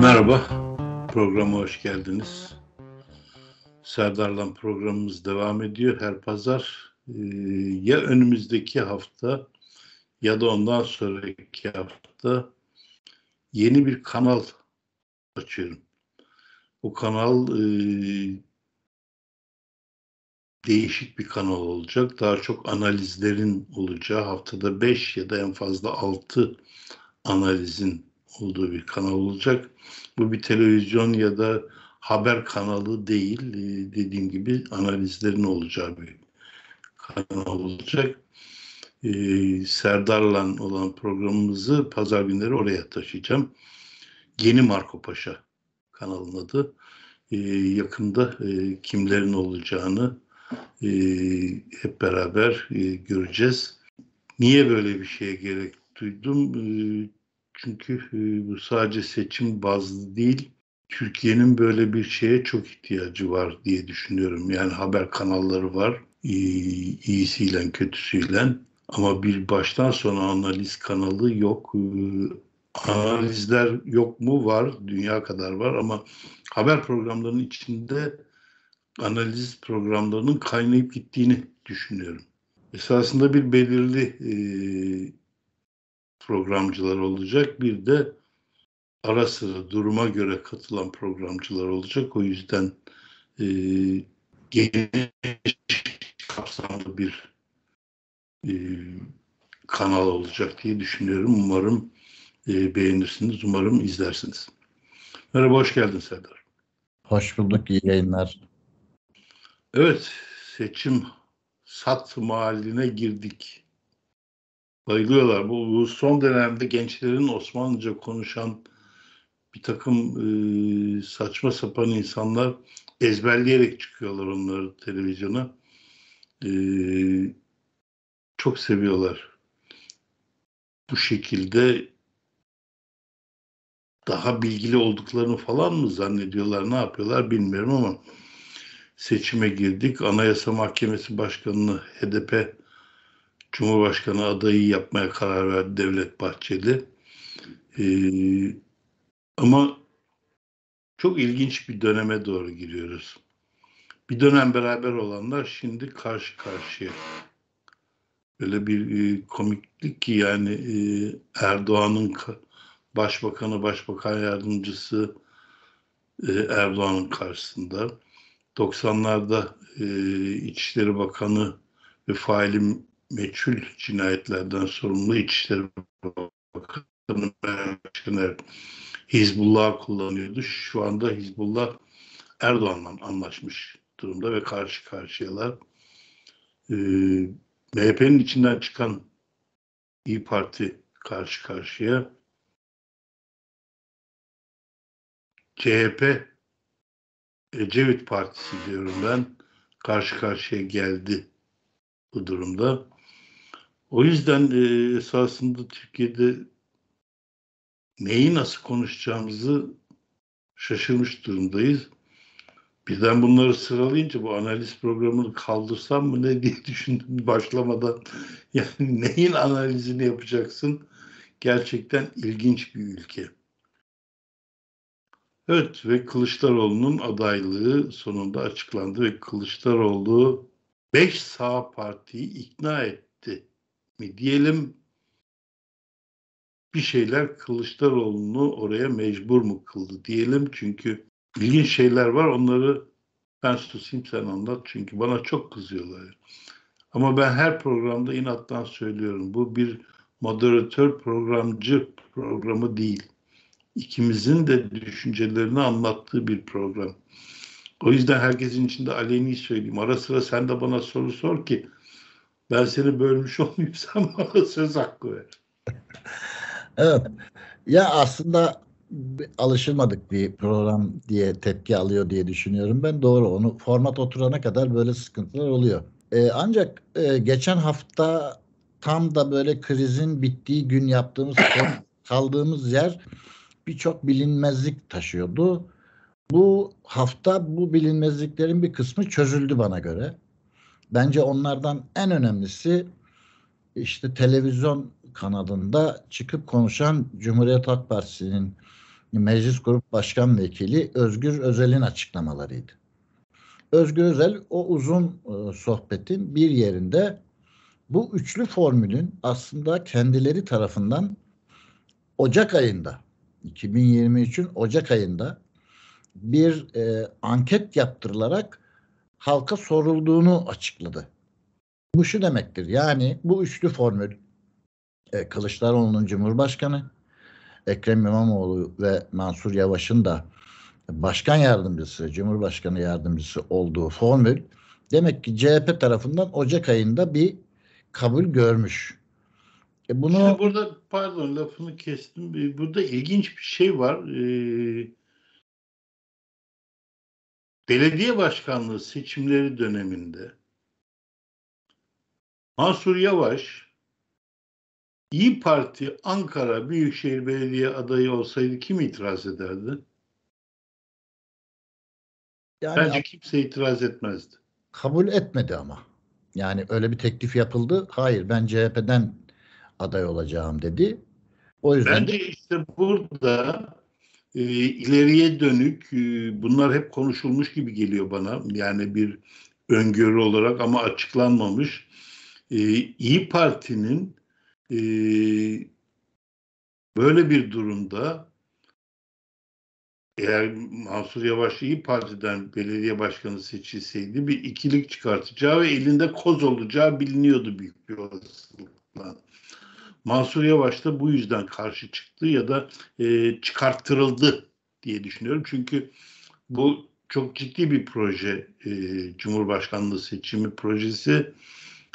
Merhaba, programa hoş geldiniz. Serdar'la programımız devam ediyor her pazar. Ee, ya önümüzdeki hafta ya da ondan sonraki hafta yeni bir kanal açıyorum. Bu kanal e, değişik bir kanal olacak. Daha çok analizlerin olacağı haftada 5 ya da en fazla 6 analizin olduğu bir kanal olacak. Bu bir televizyon ya da haber kanalı değil. E, dediğim gibi analizlerin olacağı bir kanal olacak. E, Serdar'la olan programımızı pazar günleri oraya taşıyacağım. Yeni Marco Paşa kanalın adı. E, yakında e, kimlerin olacağını hep beraber göreceğiz. Niye böyle bir şeye gerek duydum? Çünkü e, bu sadece seçim bazlı değil, Türkiye'nin böyle bir şeye çok ihtiyacı var diye düşünüyorum. Yani haber kanalları var, e, iyisiyle kötüsüyle. Ama bir baştan sona analiz kanalı yok. E, analizler yok mu? Var. Dünya kadar var ama haber programlarının içinde analiz programlarının kaynayıp gittiğini düşünüyorum. Esasında bir belirli programcılar olacak. Bir de ara sıra duruma göre katılan programcılar olacak. O yüzden e, geniş kapsamlı bir e, kanal olacak diye düşünüyorum. Umarım e, beğenirsiniz, umarım izlersiniz. Merhaba, hoş geldin Serdar. Hoş bulduk, iyi yayınlar. Evet, seçim sat mahalline girdik bayılıyorlar. Bu, bu son dönemde gençlerin Osmanlıca konuşan bir takım e, saçma sapan insanlar ezberleyerek çıkıyorlar onları televizyona. E, çok seviyorlar. Bu şekilde daha bilgili olduklarını falan mı zannediyorlar, ne yapıyorlar bilmiyorum ama seçime girdik. Anayasa Mahkemesi Başkanı'nı HDP Cumhurbaşkanı adayı yapmaya karar verdi Devlet Bahçeli. Ee, ama çok ilginç bir döneme doğru giriyoruz. Bir dönem beraber olanlar şimdi karşı karşıya. Böyle bir e, komiklik ki yani e, Erdoğan'ın başbakanı, başbakan yardımcısı e, Erdoğan'ın karşısında. 90'larda e, İçişleri Bakanı ve faili meçhul cinayetlerden sorumlu İçişleri Bakanı Başkanı Hizbullah kullanıyordu. Şu anda Hizbullah Erdoğan'la anlaşmış durumda ve karşı karşıyalar. Ee, MHP'nin içinden çıkan İyi Parti karşı karşıya. CHP Ecevit Partisi diyorum ben karşı karşıya geldi bu durumda. O yüzden e, esasında Türkiye'de neyi nasıl konuşacağımızı şaşırmış durumdayız. Birden bunları sıralayınca bu analiz programını kaldırsam mı ne diye düşündüm başlamadan. Yani neyin analizini yapacaksın? Gerçekten ilginç bir ülke. Evet ve Kılıçdaroğlu'nun adaylığı sonunda açıklandı ve Kılıçdaroğlu 5 sağ partiyi ikna etti mi diyelim bir şeyler Kılıçdaroğlu'nu oraya mecbur mu kıldı diyelim çünkü ilginç şeyler var onları ben susayım sen anlat çünkü bana çok kızıyorlar. Ama ben her programda inattan söylüyorum bu bir moderatör programcı programı değil. İkimizin de düşüncelerini anlattığı bir program. O yüzden herkesin içinde aleni söyleyeyim. Ara sıra sen de bana soru sor ki ben seni bölmüş olmayayım sen bana söz hakkı ver. evet. Ya aslında alışılmadık bir program diye tepki alıyor diye düşünüyorum ben. Doğru onu format oturana kadar böyle sıkıntılar oluyor. Ee, ancak e, geçen hafta tam da böyle krizin bittiği gün yaptığımız kaldığımız yer birçok bilinmezlik taşıyordu. Bu hafta bu bilinmezliklerin bir kısmı çözüldü bana göre. Bence onlardan en önemlisi işte televizyon kanalında çıkıp konuşan Cumhuriyet Halk Partisi'nin Meclis Grup Başkan Vekili Özgür Özel'in açıklamalarıydı. Özgür Özel o uzun e, sohbetin bir yerinde bu üçlü formülün aslında kendileri tarafından Ocak ayında 2023'ün Ocak ayında bir e, anket yaptırılarak halka sorulduğunu açıkladı. Bu şu demektir. Yani bu üçlü formül e, Kılıçdaroğlu'nun Cumhurbaşkanı, Ekrem İmamoğlu ve Mansur Yavaş'ın da başkan yardımcısı, Cumhurbaşkanı yardımcısı olduğu formül demek ki CHP tarafından Ocak ayında bir kabul görmüş. E bunu Şimdi burada pardon lafını kestim. Burada ilginç bir şey var. Ee, belediye başkanlığı seçimleri döneminde Mansur Yavaş İyi Parti Ankara Büyükşehir Belediye adayı olsaydı kim itiraz ederdi? Yani Bence kimse itiraz etmezdi. Kabul etmedi ama. Yani öyle bir teklif yapıldı. Hayır ben CHP'den aday olacağım dedi. O yüzden Bence işte burada e, ileriye dönük e, bunlar hep konuşulmuş gibi geliyor bana. Yani bir öngörü olarak ama açıklanmamış. E, İyi Parti'nin e, böyle bir durumda eğer Mansur Yavaş İyi Parti'den belediye başkanı seçilseydi bir ikilik çıkartacağı ve elinde koz olacağı biliniyordu büyük bir olasılıkla. Mansur Yavaş da bu yüzden karşı çıktı ya da e, çıkarttırıldı diye düşünüyorum. Çünkü bu çok ciddi bir proje e, Cumhurbaşkanlığı seçimi projesi.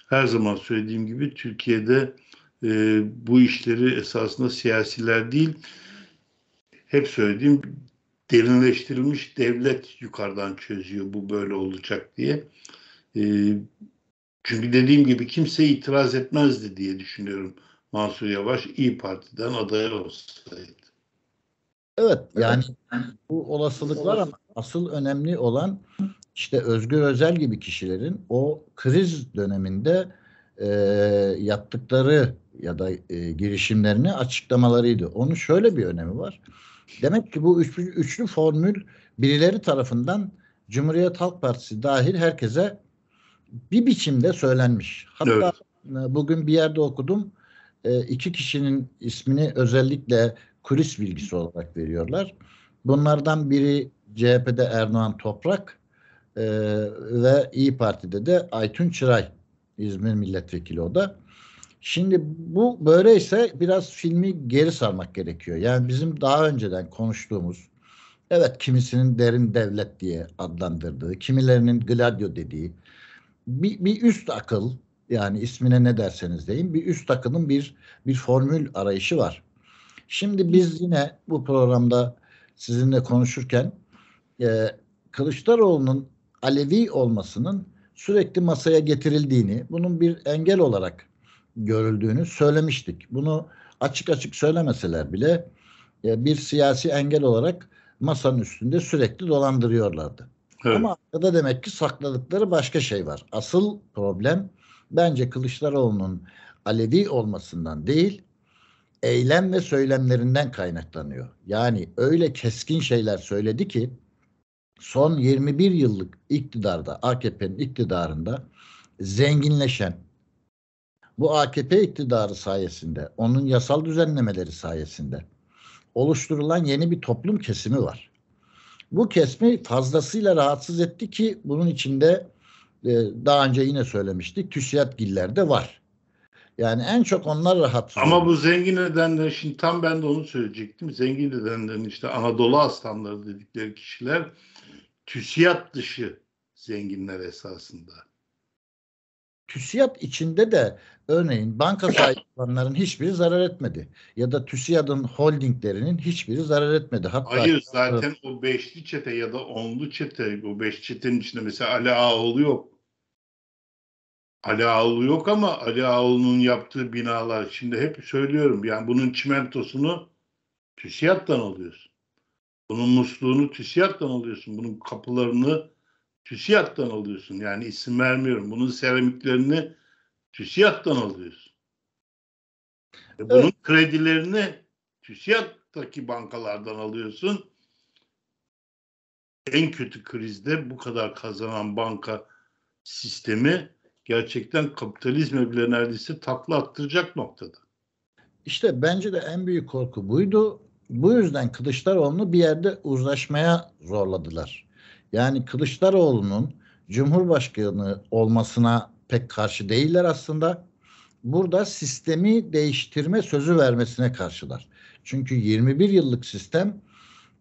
Her zaman söylediğim gibi Türkiye'de e, bu işleri esasında siyasiler değil, hep söylediğim derinleştirilmiş devlet yukarıdan çözüyor bu böyle olacak diye. E, çünkü dediğim gibi kimse itiraz etmezdi diye düşünüyorum. Mansur Yavaş İyi Parti'den aday olsaydı. Evet yani bu olasılıklar ama asıl önemli olan işte Özgür Özel gibi kişilerin o kriz döneminde e, yaptıkları ya da e, girişimlerini açıklamalarıydı. Onun şöyle bir önemi var. Demek ki bu üçlü, üçlü formül birileri tarafından Cumhuriyet Halk Partisi dahil herkese bir biçimde söylenmiş. Hatta evet. E, bugün bir yerde okudum e, iki kişinin ismini özellikle kulis bilgisi olarak veriyorlar. Bunlardan biri CHP'de Erdoğan Toprak e, ve İyi Parti'de de Aytun Çıray İzmir milletvekili o da. Şimdi bu böyleyse biraz filmi geri sarmak gerekiyor. Yani bizim daha önceden konuştuğumuz evet kimisinin derin devlet diye adlandırdığı, kimilerinin gladyo dediği bir, bir üst akıl yani ismine ne derseniz deyin bir üst takının bir bir formül arayışı var. Şimdi biz yine bu programda sizinle konuşurken e, Kılıçdaroğlu'nun Alevi olmasının sürekli masaya getirildiğini, bunun bir engel olarak görüldüğünü söylemiştik. Bunu açık açık söylemeseler bile e, bir siyasi engel olarak masanın üstünde sürekli dolandırıyorlardı. Evet. Ama arkada demek ki sakladıkları başka şey var. Asıl problem bence Kılıçdaroğlu'nun Alevi olmasından değil, eylem ve söylemlerinden kaynaklanıyor. Yani öyle keskin şeyler söyledi ki son 21 yıllık iktidarda AKP'nin iktidarında zenginleşen bu AKP iktidarı sayesinde, onun yasal düzenlemeleri sayesinde oluşturulan yeni bir toplum kesimi var. Bu kesimi fazlasıyla rahatsız etti ki bunun içinde e, daha önce yine söylemiştik gillerde var. Yani en çok onlar rahatsız. Ama bu zengin nedenler şimdi tam ben de onu söyleyecektim. Zengin nedenlerin işte Anadolu aslanları dedikleri kişiler TÜSİAD dışı zenginler esasında. TÜSİAD içinde de örneğin banka sahiplerinin hiçbiri zarar etmedi. Ya da TÜSİAD'ın holdinglerinin hiçbiri zarar etmedi. Hatta Hayır zaten o beşli çete ya da onlu çete, bu beş çetenin içinde mesela Ali Ağoğlu yok. Ali Ağlı yok ama Ali Ağlı'nın yaptığı binalar şimdi hep söylüyorum yani bunun çimentosunu TÜSİAD'dan alıyorsun. Bunun musluğunu TÜSİAD'dan alıyorsun. Bunun kapılarını TÜSİAD'dan alıyorsun. Yani isim vermiyorum. Bunun seramiklerini TÜSİAD'dan alıyorsun. E bunun kredilerini TÜSİAD'daki bankalardan alıyorsun. En kötü krizde bu kadar kazanan banka sistemi gerçekten kapitalizme bile neredeyse takla attıracak noktada. İşte bence de en büyük korku buydu. Bu yüzden Kılıçdaroğlu'nu bir yerde uzlaşmaya zorladılar. Yani Kılıçdaroğlu'nun Cumhurbaşkanı olmasına pek karşı değiller aslında. Burada sistemi değiştirme sözü vermesine karşılar. Çünkü 21 yıllık sistem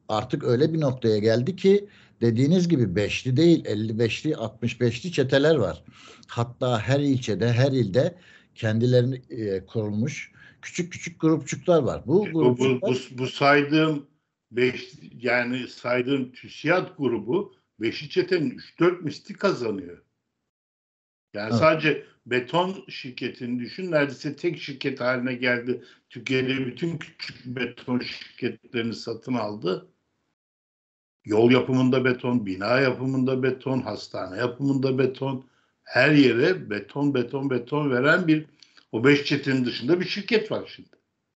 artık öyle bir noktaya geldi ki Dediğiniz gibi beşli değil 55'li 65'li çeteler var. Hatta her ilçede her ilde kendilerini e, kurulmuş küçük küçük grupçuklar var. Bu grupçuklar... Bu, bu, bu saydığım beş, yani saydığım TÜSİAD grubu beşli çetenin 3-4 misli kazanıyor. Yani evet. sadece beton şirketini düşün neredeyse tek şirket haline geldi. Türkiye'de bütün küçük beton şirketlerini satın aldı. Yol yapımında beton, bina yapımında beton, hastane yapımında beton. Her yere beton, beton, beton veren bir o beş çetenin dışında bir şirket var şimdi.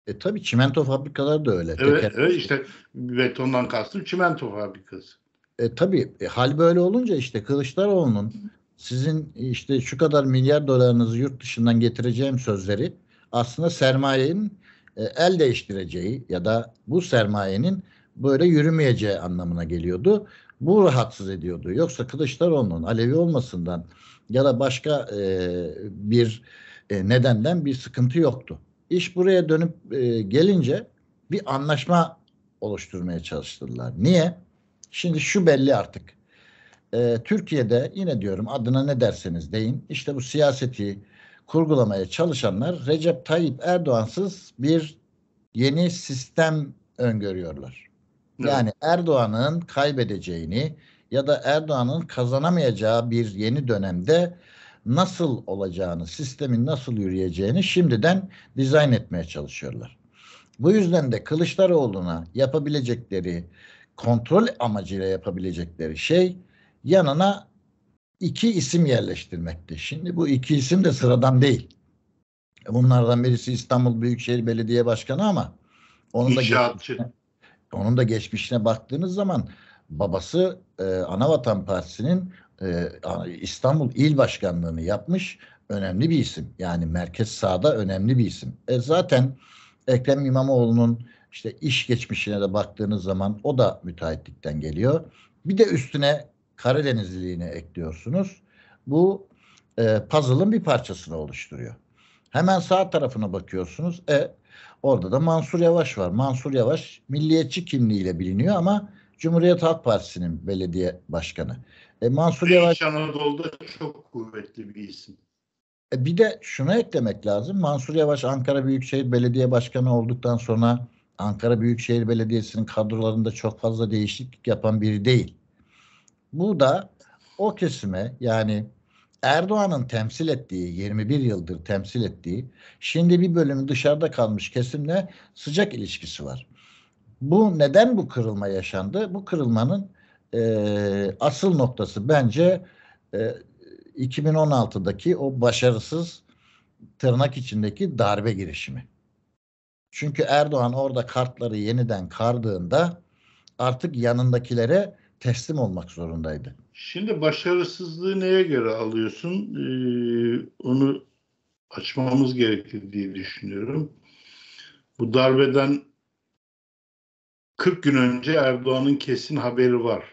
E tabii çimento fabrikaları da öyle. Evet, Teker evet işte betondan kastım çimento fabrikası. E tabii e, hal böyle olunca işte Kılıçdaroğlu'nun sizin işte şu kadar milyar dolarınızı yurt dışından getireceğim sözleri aslında sermayenin e, el değiştireceği ya da bu sermayenin böyle yürümeyeceği anlamına geliyordu. Bu rahatsız ediyordu. Yoksa Kılıçdaroğlu'nun Alevi olmasından ya da başka e, bir e, nedenden bir sıkıntı yoktu. İş buraya dönüp e, gelince bir anlaşma oluşturmaya çalıştılar. Niye? Şimdi şu belli artık. E, Türkiye'de yine diyorum adına ne derseniz deyin. İşte bu siyaseti kurgulamaya çalışanlar Recep Tayyip Erdoğan'sız bir yeni sistem öngörüyorlar. Yani Erdoğan'ın kaybedeceğini ya da Erdoğan'ın kazanamayacağı bir yeni dönemde nasıl olacağını, sistemin nasıl yürüyeceğini şimdiden dizayn etmeye çalışıyorlar. Bu yüzden de Kılıçdaroğlu'na yapabilecekleri, kontrol amacıyla yapabilecekleri şey yanına iki isim yerleştirmekte. Şimdi bu iki isim de sıradan değil. Bunlardan birisi İstanbul Büyükşehir Belediye Başkanı ama onu da onun da geçmişine baktığınız zaman babası e, Anavatan Partisi'nin e, İstanbul İl Başkanlığı'nı yapmış önemli bir isim. Yani merkez sağda önemli bir isim. E zaten Ekrem İmamoğlu'nun işte iş geçmişine de baktığınız zaman o da müteahhitlikten geliyor. Bir de üstüne Karadenizliliğini ekliyorsunuz. Bu e, puzzle'ın bir parçasını oluşturuyor. Hemen sağ tarafına bakıyorsunuz. E Orada da Mansur Yavaş var. Mansur Yavaş milliyetçi kimliğiyle biliniyor ama Cumhuriyet Halk Partisi'nin belediye başkanı. E, Mansur Beş Yavaş Anadolu'da çok kuvvetli bir isim. E, bir de şuna eklemek lazım. Mansur Yavaş Ankara Büyükşehir Belediye Başkanı olduktan sonra Ankara Büyükşehir Belediyesi'nin kadrolarında çok fazla değişiklik yapan biri değil. Bu da o kesime yani Erdoğan'ın temsil ettiği 21 yıldır temsil ettiği şimdi bir bölümü dışarıda kalmış kesimle sıcak ilişkisi var. Bu neden bu kırılma yaşandı? Bu kırılmanın e, asıl noktası bence e, 2016'daki o başarısız tırnak içindeki darbe girişimi. Çünkü Erdoğan orada kartları yeniden kardığında artık yanındakilere teslim olmak zorundaydı. Şimdi başarısızlığı neye göre alıyorsun? Ee, onu açmamız gerekir diye düşünüyorum. Bu darbeden 40 gün önce Erdoğan'ın kesin haberi var.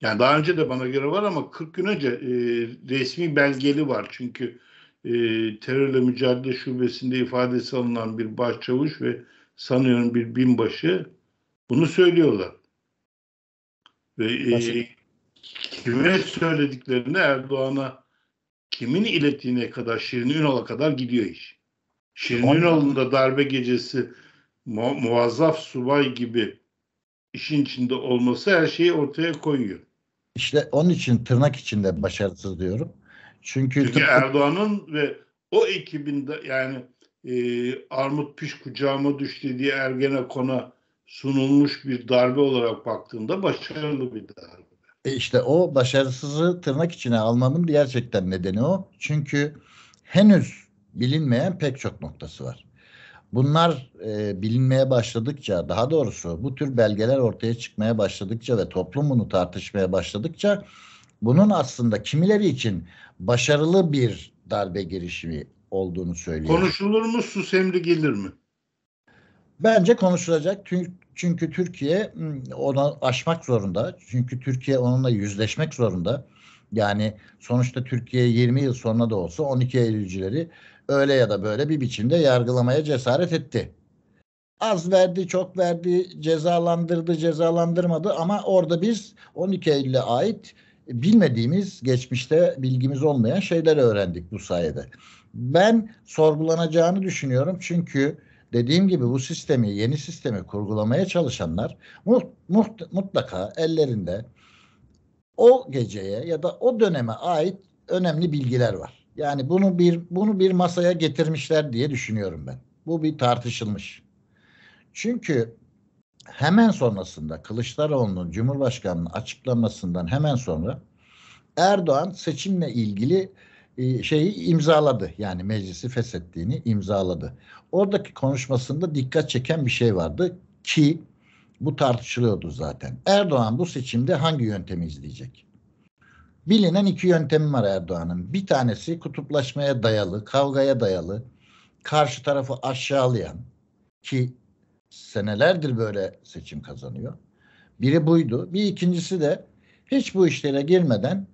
Yani daha önce de bana göre var ama 40 gün önce e, resmi belgeli var. Çünkü e, terörle mücadele şubesinde ifadesi alınan bir başçavuş ve sanıyorum bir binbaşı bunu söylüyorlar. Ve e, kime söylediklerini Erdoğan'a kimin ilettiğine kadar Şirin Ünal'a kadar gidiyor iş. Şirin Ünal'ın da darbe gecesi mu muazzaf subay gibi işin içinde olması her şeyi ortaya koyuyor. İşte onun için tırnak içinde başarısız diyorum. Çünkü, Çünkü tıpkı... Erdoğan'ın ve o ekibinde yani e, armut piş kucağıma düştü diye Ergenekon'a sunulmuş bir darbe olarak baktığında başarılı bir darbe. E işte o başarısızı tırnak içine almamın gerçekten nedeni o. Çünkü henüz bilinmeyen pek çok noktası var. Bunlar e, bilinmeye başladıkça, daha doğrusu bu tür belgeler ortaya çıkmaya başladıkça ve toplum bunu tartışmaya başladıkça bunun aslında kimileri için başarılı bir darbe girişimi olduğunu söylüyor. Konuşulur mu, sus emri gelir mi? Bence konuşulacak. Çünkü çünkü Türkiye onu aşmak zorunda. Çünkü Türkiye onunla yüzleşmek zorunda. Yani sonuçta Türkiye 20 yıl sonra da olsa 12 Eylülcüleri öyle ya da böyle bir biçimde yargılamaya cesaret etti. Az verdi, çok verdi, cezalandırdı, cezalandırmadı ama orada biz 12 Eylül'e ait bilmediğimiz, geçmişte bilgimiz olmayan şeyler öğrendik bu sayede. Ben sorgulanacağını düşünüyorum çünkü dediğim gibi bu sistemi, yeni sistemi kurgulamaya çalışanlar mutlaka ellerinde o geceye ya da o döneme ait önemli bilgiler var. Yani bunu bir bunu bir masaya getirmişler diye düşünüyorum ben. Bu bir tartışılmış. Çünkü hemen sonrasında Kılıçdaroğlu'nun Cumhurbaşkanı'nın açıklamasından hemen sonra Erdoğan seçimle ilgili e, şeyi imzaladı. Yani meclisi feshettiğini imzaladı. Oradaki konuşmasında dikkat çeken bir şey vardı ki bu tartışılıyordu zaten. Erdoğan bu seçimde hangi yöntemi izleyecek? Bilinen iki yöntemi var Erdoğan'ın. Bir tanesi kutuplaşmaya dayalı, kavgaya dayalı, karşı tarafı aşağılayan ki senelerdir böyle seçim kazanıyor. Biri buydu. Bir ikincisi de hiç bu işlere girmeden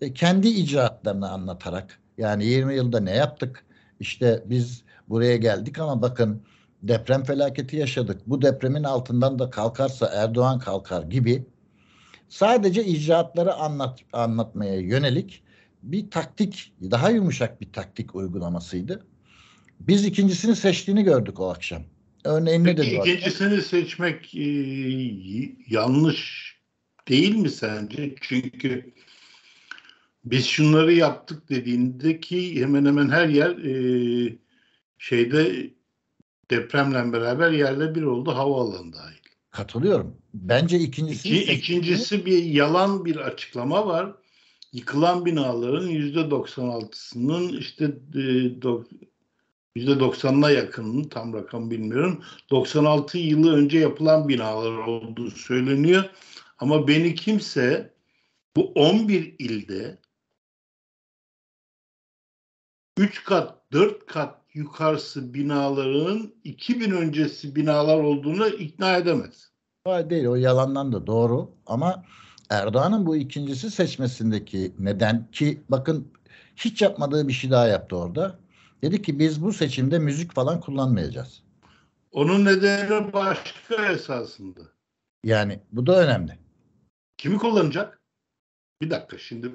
e, kendi icraatlarını anlatarak yani 20 yılda ne yaptık? işte biz buraya geldik ama bakın deprem felaketi yaşadık. Bu depremin altından da kalkarsa Erdoğan kalkar gibi sadece icraatları anlat, anlatmaya yönelik bir taktik, daha yumuşak bir taktik uygulamasıydı. Biz ikincisini seçtiğini gördük o akşam. örneğin Örneğini de ikincisini seçmek e, yanlış değil mi sence? Çünkü biz şunları yaptık dediğinde ki hemen hemen her yer e, şeyde depremle beraber yerle bir oldu havaalanı dahil. Katılıyorum. Bence ikincisi... İki, ikincisi bir yalan bir açıklama var. Yıkılan binaların yüzde 96'sının işte e, yüzde 90'ına yakınının tam rakam bilmiyorum. 96 yılı önce yapılan binalar olduğu söyleniyor. Ama beni kimse bu 11 ilde 3 kat, 4 kat yukarısı binaların 2000 öncesi binalar olduğunu ikna edemez. Değil o yalandan da doğru ama Erdoğan'ın bu ikincisi seçmesindeki neden ki bakın hiç yapmadığı bir şey daha yaptı orada. Dedi ki biz bu seçimde müzik falan kullanmayacağız. Onun nedeni başka esasında. Yani bu da önemli. Kimi kullanacak? Bir dakika şimdi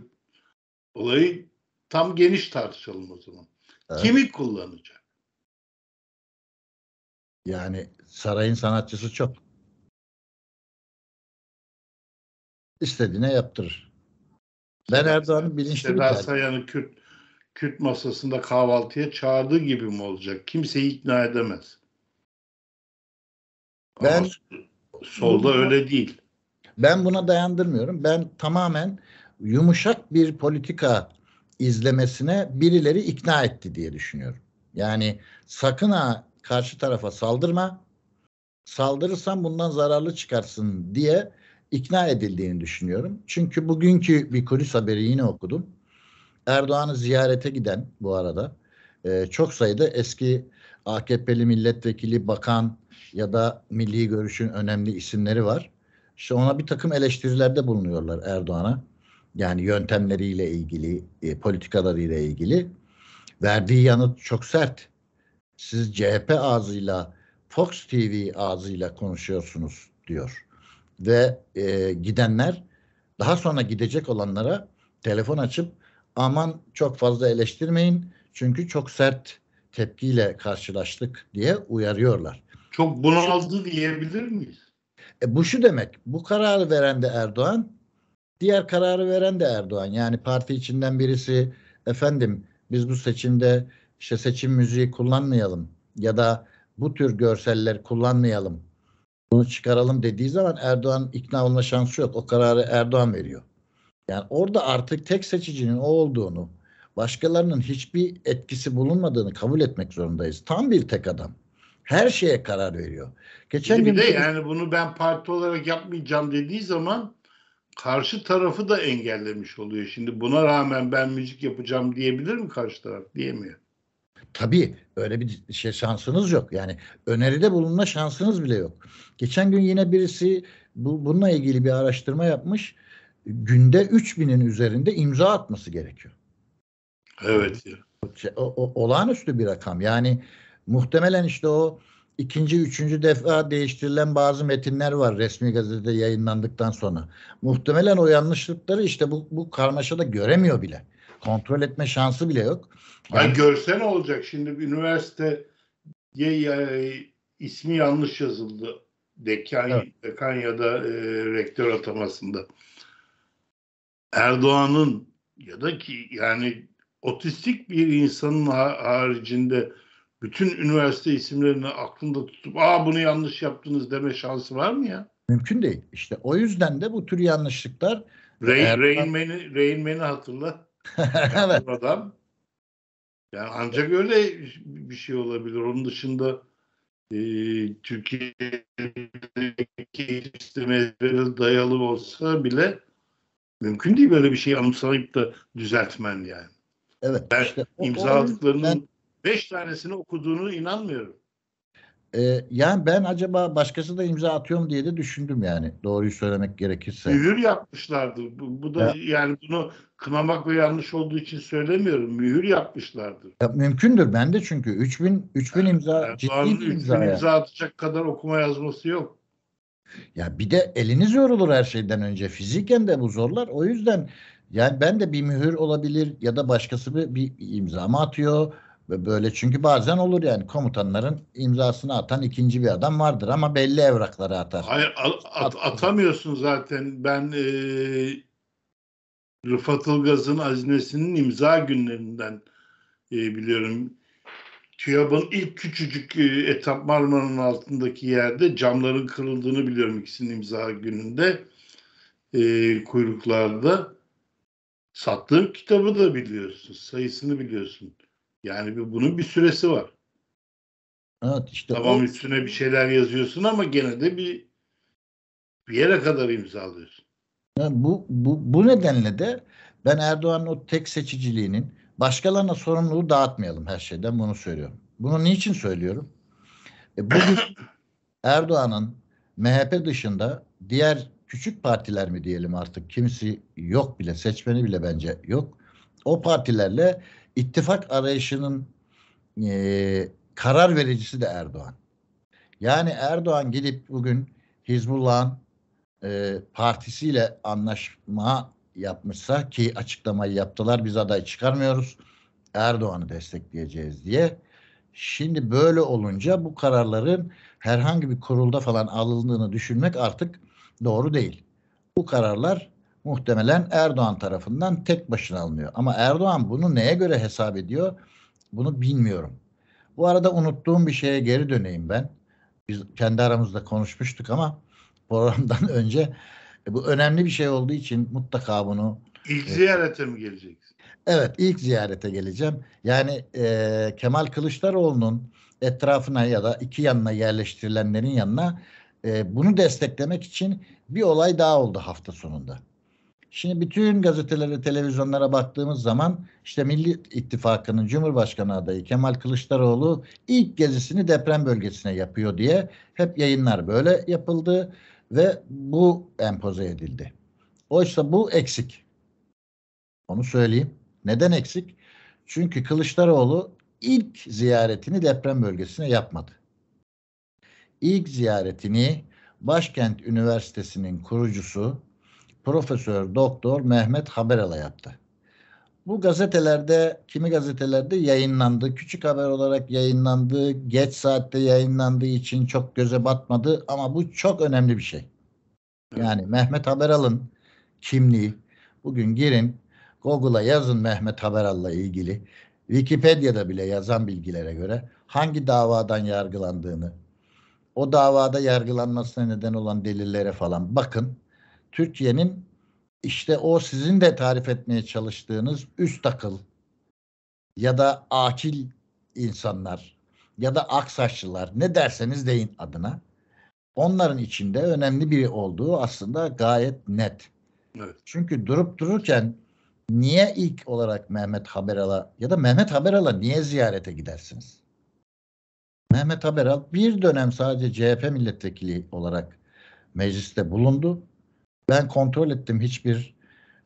olayı Tam geniş tartışalım o zaman. Evet. Kimi kullanacak? Yani sarayın sanatçısı çok. İstediğine yaptırır. Ben Erdoğan'ın bilinçli işte bir Seda Sayan'ı Kürt, Kürt masasında kahvaltıya çağırdığı gibi mi olacak? Kimseyi ikna edemez. Ben Ama solda buna, öyle değil. Ben buna dayandırmıyorum. Ben tamamen yumuşak bir politika izlemesine birileri ikna etti diye düşünüyorum. Yani sakın ha karşı tarafa saldırma. Saldırırsan bundan zararlı çıkarsın diye ikna edildiğini düşünüyorum. Çünkü bugünkü bir kulis haberi yine okudum. Erdoğan'ı ziyarete giden bu arada e, çok sayıda eski AKP'li milletvekili, bakan ya da milli görüşün önemli isimleri var. İşte ona bir takım eleştirilerde bulunuyorlar Erdoğan'a yani yöntemleriyle ilgili, e, politikalarıyla ilgili verdiği yanıt çok sert. Siz CHP ağzıyla, Fox TV ağzıyla konuşuyorsunuz diyor. Ve e, gidenler daha sonra gidecek olanlara telefon açıp aman çok fazla eleştirmeyin çünkü çok sert tepkiyle karşılaştık diye uyarıyorlar. Çok bunaldı diyebilir miyiz? E, bu şu demek, bu kararı veren de Erdoğan diğer kararı veren de Erdoğan. Yani parti içinden birisi efendim biz bu seçimde işte seçim müziği kullanmayalım ya da bu tür görseller kullanmayalım. Bunu çıkaralım dediği zaman Erdoğan ikna olma şansı yok. O kararı Erdoğan veriyor. Yani orada artık tek seçicinin o olduğunu, başkalarının hiçbir etkisi bulunmadığını kabul etmek zorundayız. Tam bir tek adam. Her şeye karar veriyor. Geçen bir gün de yani bunu ben parti olarak yapmayacağım dediği zaman karşı tarafı da engellemiş oluyor. Şimdi buna rağmen ben müzik yapacağım diyebilir mi karşı taraf? Diyemiyor. Tabii öyle bir şey şansınız yok. Yani öneride bulunma şansınız bile yok. Geçen gün yine birisi bu, bununla ilgili bir araştırma yapmış. Günde 3000'in üzerinde imza atması gerekiyor. Evet. O, o, olağanüstü bir rakam. Yani muhtemelen işte o ikinci, üçüncü defa değiştirilen bazı metinler var resmi gazetede yayınlandıktan sonra. Muhtemelen o yanlışlıkları işte bu, bu karmaşada göremiyor bile. Kontrol etme şansı bile yok. Yani, yani görsen olacak. Şimdi bir üniversite ya, e, ismi yanlış yazıldı. Dekan, evet. dekan ya da e, rektör atamasında. Erdoğan'ın ya da ki yani otistik bir insanın haricinde bütün üniversite isimlerini aklında tutup aa bunu yanlış yaptınız deme şansı var mı ya? Mümkün değil. İşte o yüzden de bu tür yanlışlıklar Rain, Rain, Rain hatırla. evet. Adam. Yani ancak öyle bir şey olabilir. Onun dışında e, Türkiye'deki işte dayalı olsa bile mümkün değil böyle bir şeyi anımsayıp da düzeltmen yani. Evet. Ben işte o, imzaladıklarının beş tanesini okuduğunu inanmıyorum. Ee, yani ben acaba başkası da imza atıyorum diye de düşündüm yani. Doğruyu söylemek gerekirse. Mühür yapmışlardı. Bu, bu da ya. yani bunu kınamak ve yanlış olduğu için söylemiyorum. Mühür yapmışlardı. Ya, mümkündür ben de çünkü 3000 3000 imza yani, ciddi bir imza. Yani. imza atacak kadar okuma yazması yok. Ya bir de eliniz yorulur her şeyden önce. Fiziken de bu zorlar. O yüzden yani ben de bir mühür olabilir ya da başkası bir, bir imza mı atıyor? Ve böyle çünkü bazen olur yani komutanların imzasını atan ikinci bir adam vardır ama belli evrakları atar. Hayır at, atamıyorsun zaten. Ben e, Rıfat Ilgaz'ın hazinesinin imza günlerinden e, biliyorum. TÜYAB'ın ilk küçücük e, etap Marmara'nın altındaki yerde camların kırıldığını biliyorum ikisinin imza gününde. E, kuyruklarda. Sattığım kitabı da biliyorsun. Sayısını biliyorsun. Yani bunun bir süresi var. Evet işte tamam o... üstüne bir şeyler yazıyorsun ama gene de bir bir yere kadar imzalıyorsun. Yani bu, bu, bu nedenle de ben Erdoğan'ın o tek seçiciliğinin başkalarına sorumluluğu dağıtmayalım her şeyden bunu söylüyorum. Bunu niçin söylüyorum? E bugün Erdoğan'ın MHP dışında diğer küçük partiler mi diyelim artık kimisi yok bile seçmeni bile bence yok. O partilerle ittifak arayışının e, karar vericisi de Erdoğan. Yani Erdoğan gidip bugün Hizbullah'ın e, partisiyle anlaşma yapmışsa ki açıklamayı yaptılar biz aday çıkarmıyoruz Erdoğan'ı destekleyeceğiz diye. Şimdi böyle olunca bu kararların herhangi bir kurulda falan alındığını düşünmek artık doğru değil. Bu kararlar muhtemelen Erdoğan tarafından tek başına alınıyor. Ama Erdoğan bunu neye göre hesap ediyor? Bunu bilmiyorum. Bu arada unuttuğum bir şeye geri döneyim ben. Biz kendi aramızda konuşmuştuk ama programdan önce e, bu önemli bir şey olduğu için mutlaka bunu İlk e, ziyarete mi geleceksin? Evet ilk ziyarete geleceğim. Yani e, Kemal Kılıçdaroğlu'nun etrafına ya da iki yanına yerleştirilenlerin yanına e, bunu desteklemek için bir olay daha oldu hafta sonunda. Şimdi bütün gazetelere, televizyonlara baktığımız zaman işte Milli İttifakı'nın Cumhurbaşkanı adayı Kemal Kılıçdaroğlu ilk gezisini deprem bölgesine yapıyor diye hep yayınlar böyle yapıldı ve bu empoze edildi. Oysa bu eksik. Onu söyleyeyim. Neden eksik? Çünkü Kılıçdaroğlu ilk ziyaretini deprem bölgesine yapmadı. İlk ziyaretini Başkent Üniversitesi'nin kurucusu Profesör Doktor Mehmet Haberal'a yaptı. Bu gazetelerde, kimi gazetelerde yayınlandı. Küçük haber olarak yayınlandı. Geç saatte yayınlandığı için çok göze batmadı ama bu çok önemli bir şey. Yani Mehmet Haberal'ın kimliği. Bugün girin Google'a yazın Mehmet Haberal'la ilgili. Wikipedia'da bile yazan bilgilere göre hangi davadan yargılandığını, o davada yargılanmasına neden olan delillere falan bakın. Türkiye'nin işte o sizin de tarif etmeye çalıştığınız üst akıl ya da akil insanlar ya da aksaçlılar ne derseniz deyin adına onların içinde önemli biri olduğu aslında gayet net. Evet. Çünkü durup dururken niye ilk olarak Mehmet Haberal'a ya da Mehmet Haberal'a niye ziyarete gidersiniz? Mehmet Haberal bir dönem sadece CHP milletvekili olarak mecliste bulundu ben kontrol ettim hiçbir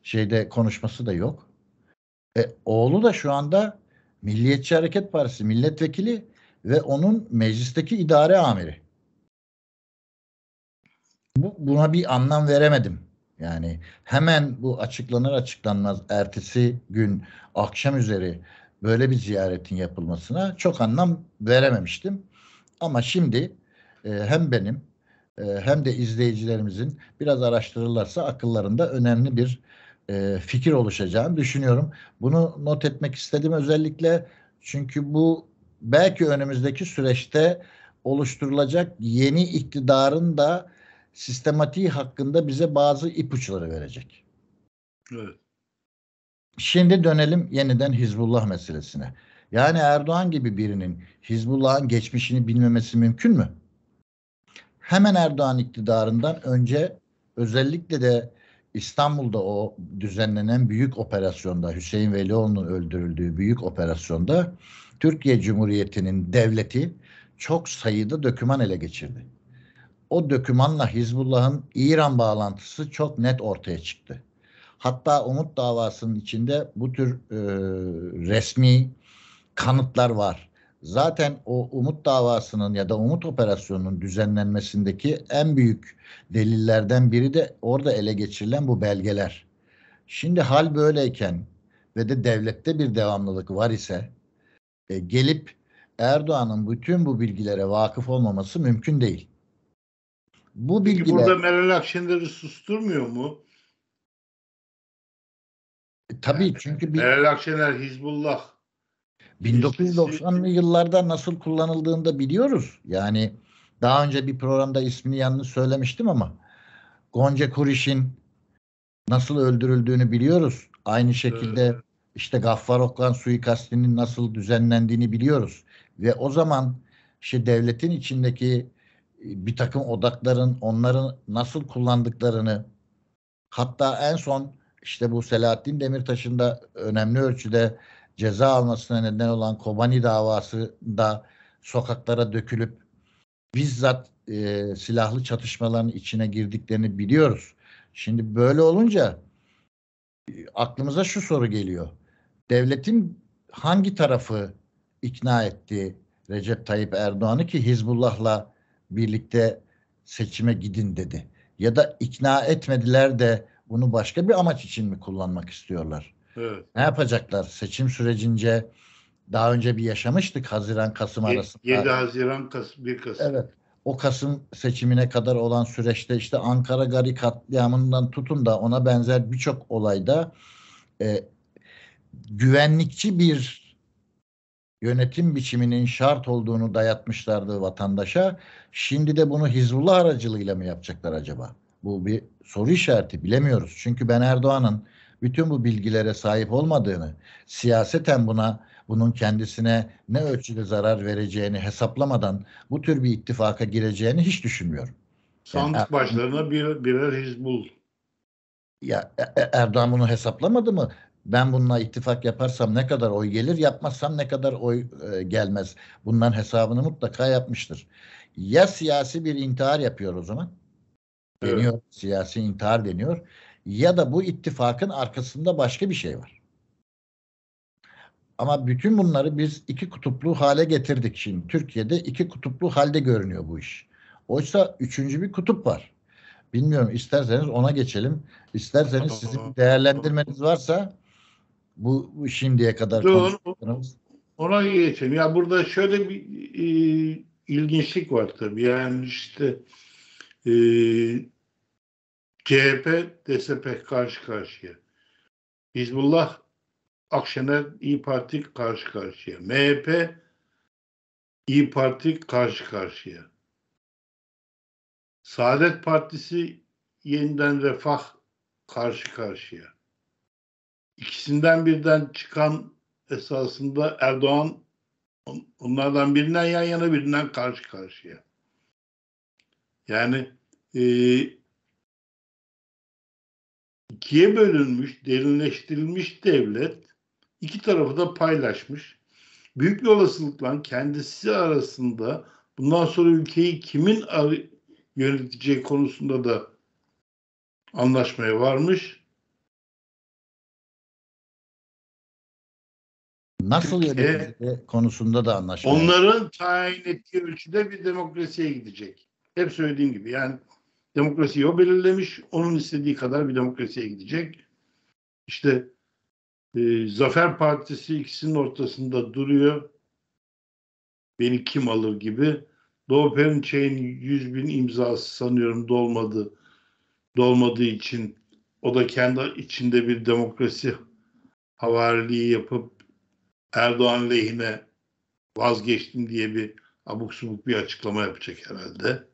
şeyde konuşması da yok. E, oğlu da şu anda Milliyetçi Hareket Partisi milletvekili ve onun meclisteki idare amiri. Bu, buna bir anlam veremedim. Yani hemen bu açıklanır açıklanmaz ertesi gün akşam üzeri böyle bir ziyaretin yapılmasına çok anlam verememiştim. Ama şimdi e, hem benim ee, hem de izleyicilerimizin biraz araştırırlarsa akıllarında önemli bir e, fikir oluşacağını düşünüyorum. Bunu not etmek istedim özellikle çünkü bu belki önümüzdeki süreçte oluşturulacak yeni iktidarın da sistematiği hakkında bize bazı ipuçları verecek. Evet. Şimdi dönelim yeniden Hizbullah meselesine. Yani Erdoğan gibi birinin Hizbullah'ın geçmişini bilmemesi mümkün mü? hemen Erdoğan iktidarından önce özellikle de İstanbul'da o düzenlenen büyük operasyonda Hüseyin Velioğlu'nun öldürüldüğü büyük operasyonda Türkiye Cumhuriyeti'nin devleti çok sayıda döküman ele geçirdi. O dökümanla Hizbullah'ın İran bağlantısı çok net ortaya çıktı. Hatta Umut davasının içinde bu tür e, resmi kanıtlar var zaten o umut davasının ya da umut operasyonunun düzenlenmesindeki en büyük delillerden biri de orada ele geçirilen bu belgeler. Şimdi hal böyleyken ve de devlette bir devamlılık var ise e, gelip Erdoğan'ın bütün bu bilgilere vakıf olmaması mümkün değil. Bu Peki bilgiler burada Meral Akşener'i susturmuyor mu? E, tabii yani, çünkü bir, Meral Akşener Hizbullah 1990'lı yıllarda nasıl kullanıldığını da biliyoruz. Yani daha önce bir programda ismini yanlış söylemiştim ama Gonca Kuriş'in nasıl öldürüldüğünü biliyoruz. Aynı şekilde işte Gaffar Oklan suikastinin nasıl düzenlendiğini biliyoruz. Ve o zaman işte devletin içindeki e, bir takım odakların onların nasıl kullandıklarını hatta en son işte bu Selahattin Demirtaş'ın da önemli ölçüde ceza almasına neden olan Kobani davası da sokaklara dökülüp bizzat e, silahlı çatışmaların içine girdiklerini biliyoruz. Şimdi böyle olunca e, aklımıza şu soru geliyor. Devletin hangi tarafı ikna etti Recep Tayyip Erdoğan'ı ki Hizbullah'la birlikte seçime gidin dedi? Ya da ikna etmediler de bunu başka bir amaç için mi kullanmak istiyorlar? Evet. Ne yapacaklar? Seçim sürecince daha önce bir yaşamıştık Haziran Kasım arasında. 7 Haziran Kasım 1 Kasım. Evet. O Kasım seçimine kadar olan süreçte işte Ankara Gari katliamından tutun da ona benzer birçok olayda e, güvenlikçi bir yönetim biçiminin şart olduğunu dayatmışlardı vatandaşa. Şimdi de bunu Hizbullah aracılığıyla mı yapacaklar acaba? Bu bir soru işareti bilemiyoruz. Çünkü ben Erdoğan'ın bütün bu bilgilere sahip olmadığını, siyaseten buna bunun kendisine ne ölçüde zarar vereceğini hesaplamadan bu tür bir ittifaka gireceğini hiç düşünmüyorum. Sandık yani, e, başlarına bir, birer Hizbul. Ya e, e, Erdoğan bunu hesaplamadı mı? Ben bununla ittifak yaparsam ne kadar oy gelir, yapmazsam ne kadar oy e, gelmez. Bundan hesabını mutlaka yapmıştır. Ya siyasi bir intihar yapıyor o zaman? Deniyor, evet. siyasi intihar deniyor ya da bu ittifakın arkasında başka bir şey var. Ama bütün bunları biz iki kutuplu hale getirdik şimdi. Türkiye'de iki kutuplu halde görünüyor bu iş. Oysa üçüncü bir kutup var. Bilmiyorum isterseniz ona geçelim. İsterseniz sizin değerlendirmeniz varsa bu, şimdiye kadar konuştuklarımız. Ona geçelim. Ya burada şöyle bir e, ilginçlik var tabii. Yani işte e, CHP, DSP karşı karşıya. Hizbullah, Akşener, İyi Parti karşı karşıya. MHP, İyi Parti karşı karşıya. Saadet Partisi, Yeniden Refah karşı karşıya. İkisinden birden çıkan esasında Erdoğan onlardan birinden yan yana birinden karşı karşıya. Yani e, ikiye bölünmüş, derinleştirilmiş devlet iki tarafı da paylaşmış. Büyük bir olasılıkla kendisi arasında bundan sonra ülkeyi kimin yöneteceği konusunda da anlaşmaya varmış. Nasıl yöneteceği konusunda da anlaşmaya Onların tayin ettiği ölçüde bir demokrasiye gidecek. Hep söylediğim gibi yani Demokrasiyi o belirlemiş. Onun istediği kadar bir demokrasiye gidecek. İşte e, Zafer Partisi ikisinin ortasında duruyor. Beni kim alır gibi. Doğu Perinçek'in 100 bin imzası sanıyorum dolmadı. Dolmadığı için o da kendi içinde bir demokrasi havariliği yapıp Erdoğan lehine vazgeçtim diye bir abuk subuk bir açıklama yapacak herhalde.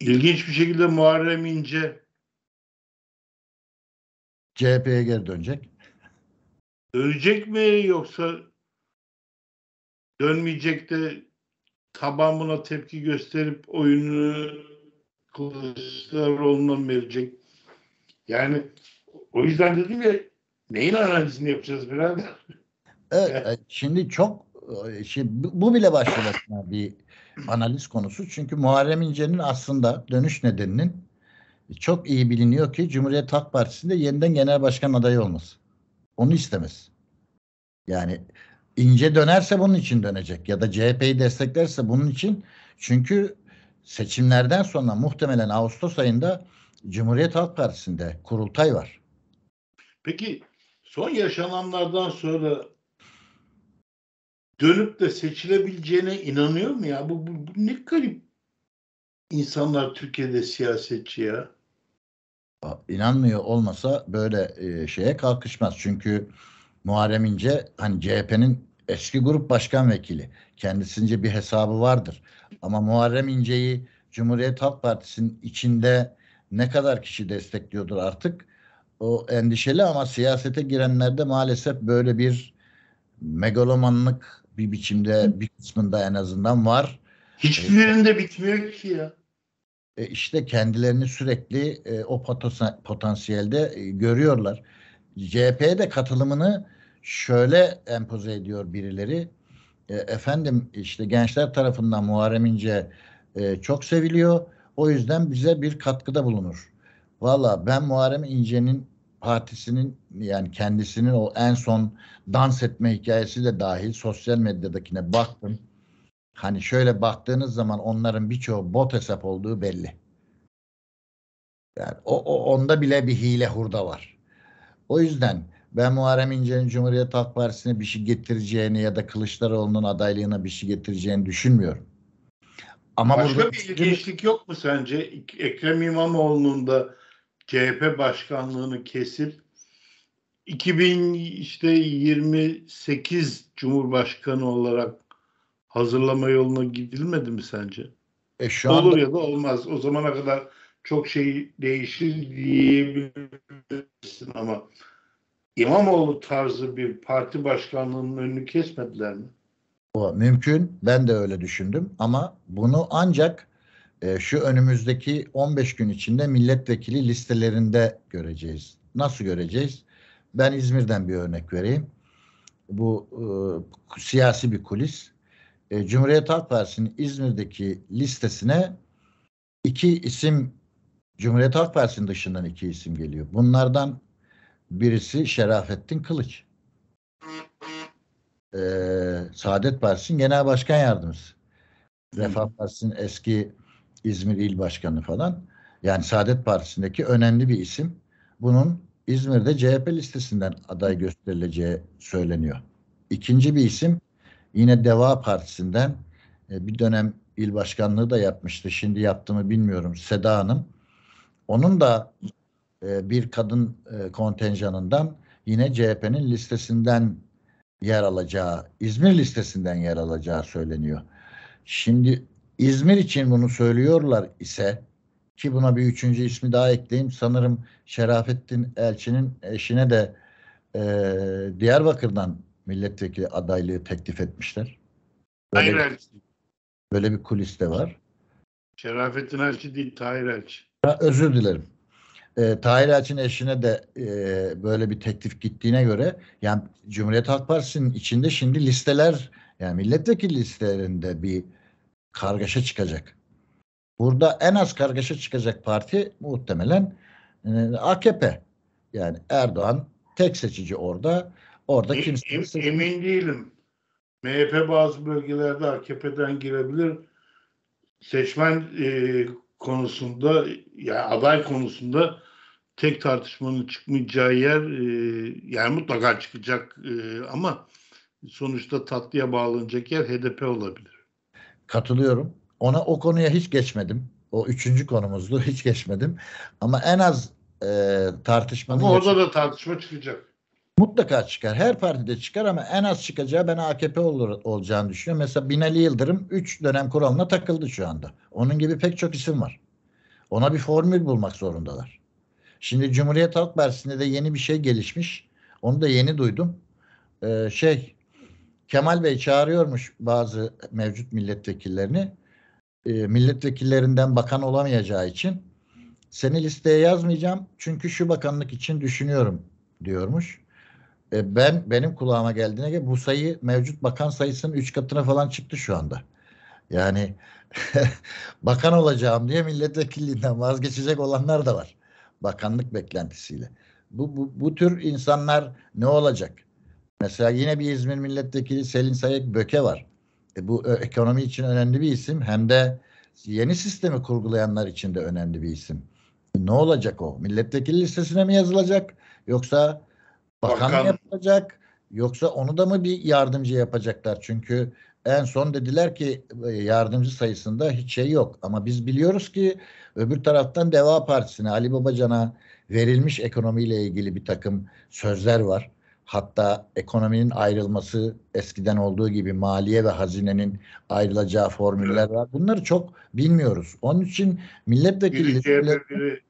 İlginç bir şekilde Muharrem İnce CHP'ye geri dönecek. Dönecek mi yoksa dönmeyecek de taban buna tepki gösterip oyunu Kılıçdaroğlu'na verecek. Yani o yüzden dedim ya neyin analizini yapacağız birader? Evet, e, şimdi çok e, şimdi bu bile başlı bir analiz konusu. Çünkü Muharrem İnce'nin aslında dönüş nedeninin çok iyi biliniyor ki Cumhuriyet Halk Partisi'nde yeniden genel başkan adayı olması. Onu istemez. Yani İnce dönerse bunun için dönecek ya da CHP'yi desteklerse bunun için çünkü seçimlerden sonra muhtemelen Ağustos ayında Cumhuriyet Halk Partisi'nde kurultay var. Peki son yaşananlardan sonra dönüp de seçilebileceğine inanıyor mu ya? Bu, bu, bu ne garip insanlar Türkiye'de siyasetçi ya. İnanmıyor olmasa böyle e, şeye kalkışmaz. Çünkü Muharrem İnce hani CHP'nin eski grup başkan vekili. Kendisince bir hesabı vardır. Ama Muharrem İnce'yi Cumhuriyet Halk Partisi'nin içinde ne kadar kişi destekliyordur artık o endişeli ama siyasete girenlerde maalesef böyle bir megalomanlık bir biçimde bir kısmında en azından var. Hiçbirinde e, bitmiyor ki ya. E işte kendilerini sürekli e, o potansiyelde e, görüyorlar. CHP'ye de katılımını şöyle empoze ediyor birileri. E, efendim işte gençler tarafından Muharrem İnce e, çok seviliyor. O yüzden bize bir katkıda bulunur. Valla ben Muharrem İnce'nin partisinin yani kendisinin o en son dans etme hikayesi de dahil sosyal medyadakine baktım. Hani şöyle baktığınız zaman onların birçoğu bot hesap olduğu belli. Yani o, o onda bile bir hile hurda var. O yüzden ben Muharrem İnce'nin Cumhuriyet Halk Partisi'ne bir şey getireceğini ya da Kılıçdaroğlu'nun adaylığına bir şey getireceğini düşünmüyorum. Ama Başka burada... bir ilginçlik yok mu sence? Ekrem İmamoğlu'nun da CHP başkanlığını kesip 2028 Cumhurbaşkanı olarak hazırlama yoluna gidilmedi mi sence? E şu anda... Olur ya da olmaz. O zamana kadar çok şey değişir diyebilirsin ama İmamoğlu tarzı bir parti başkanlığının önünü kesmediler mi? O mümkün. Ben de öyle düşündüm ama bunu ancak e, şu önümüzdeki 15 gün içinde milletvekili listelerinde göreceğiz. Nasıl göreceğiz? Ben İzmir'den bir örnek vereyim. Bu e, siyasi bir kulis. E, Cumhuriyet Halk Partisi'nin İzmir'deki listesine iki isim Cumhuriyet Halk Partisi'nin dışından iki isim geliyor. Bunlardan birisi Şerafettin Kılıç. Ee, Saadet Partisi'nin genel başkan yardımcısı. Refah Partisi'nin eski İzmir İl Başkanı falan. Yani Saadet Partisi'ndeki önemli bir isim. Bunun İzmir'de CHP listesinden aday gösterileceği söyleniyor. İkinci bir isim yine Deva Partisi'nden e, bir dönem il başkanlığı da yapmıştı. Şimdi yaptığımı bilmiyorum Seda Hanım. Onun da e, bir kadın e, kontenjanından yine CHP'nin listesinden yer alacağı, İzmir listesinden yer alacağı söyleniyor. Şimdi İzmir için bunu söylüyorlar ise ki buna bir üçüncü ismi daha ekleyeyim. Sanırım Şerafettin Elçi'nin eşine de e, Diyarbakır'dan milletvekili adaylığı teklif etmişler. Böyle, Tahir Elçi. Böyle bir kulis de var. Şerafettin Elçi değil Tahir Elçi. Ha, özür dilerim. E, Tahir Elçi'nin eşine de e, böyle bir teklif gittiğine göre yani Cumhuriyet Halk Partisi'nin içinde şimdi listeler yani milletvekili listelerinde bir kargaşa çıkacak. Burada en az kargaşa çıkacak parti muhtemelen e, AKP. Yani Erdoğan tek seçici orada. Orada e, kimse... Em, emin değilim. MHP bazı bölgelerde AKP'den girebilir. Seçmen e, konusunda yani aday konusunda tek tartışmanın çıkmayacağı yer e, yani mutlaka çıkacak e, ama sonuçta tatlıya bağlanacak yer HDP olabilir. Katılıyorum. Ona o konuya hiç geçmedim. O üçüncü konumuzdu. Hiç geçmedim. Ama en az e, tartışmanın... Ama orada da tartışma çıkacak. Mutlaka çıkar. Her partide çıkar ama en az çıkacağı ben AKP olur, olacağını düşünüyorum. Mesela Binali Yıldırım 3 dönem kuralına takıldı şu anda. Onun gibi pek çok isim var. Ona bir formül bulmak zorundalar. Şimdi Cumhuriyet Halk Partisi'nde de yeni bir şey gelişmiş. Onu da yeni duydum. Ee, şey Kemal Bey çağırıyormuş bazı mevcut milletvekillerini. E, milletvekillerinden bakan olamayacağı için seni listeye yazmayacağım çünkü şu bakanlık için düşünüyorum diyormuş. E, ben benim kulağıma geldiğine göre bu sayı mevcut bakan sayısının 3 katına falan çıktı şu anda. Yani bakan olacağım diye milletvekilliğinden vazgeçecek olanlar da var. Bakanlık beklentisiyle. Bu, bu, bu tür insanlar ne olacak? Mesela yine bir İzmir milletvekili Selin Sayık Böke var. E bu e, ekonomi için önemli bir isim hem de yeni sistemi kurgulayanlar için de önemli bir isim. E, ne olacak o? Milletvekili listesine mi yazılacak? Yoksa bakan, bakan. mı yapılacak? Yoksa onu da mı bir yardımcı yapacaklar? Çünkü en son dediler ki e, yardımcı sayısında hiç şey yok. Ama biz biliyoruz ki öbür taraftan Deva Partisi'ne, Ali Babacan'a verilmiş ekonomiyle ilgili bir takım sözler var. Hatta ekonominin ayrılması eskiden olduğu gibi maliye ve hazinenin ayrılacağı formüller var. Bunları çok bilmiyoruz. Onun için milletvekilleri... Biri...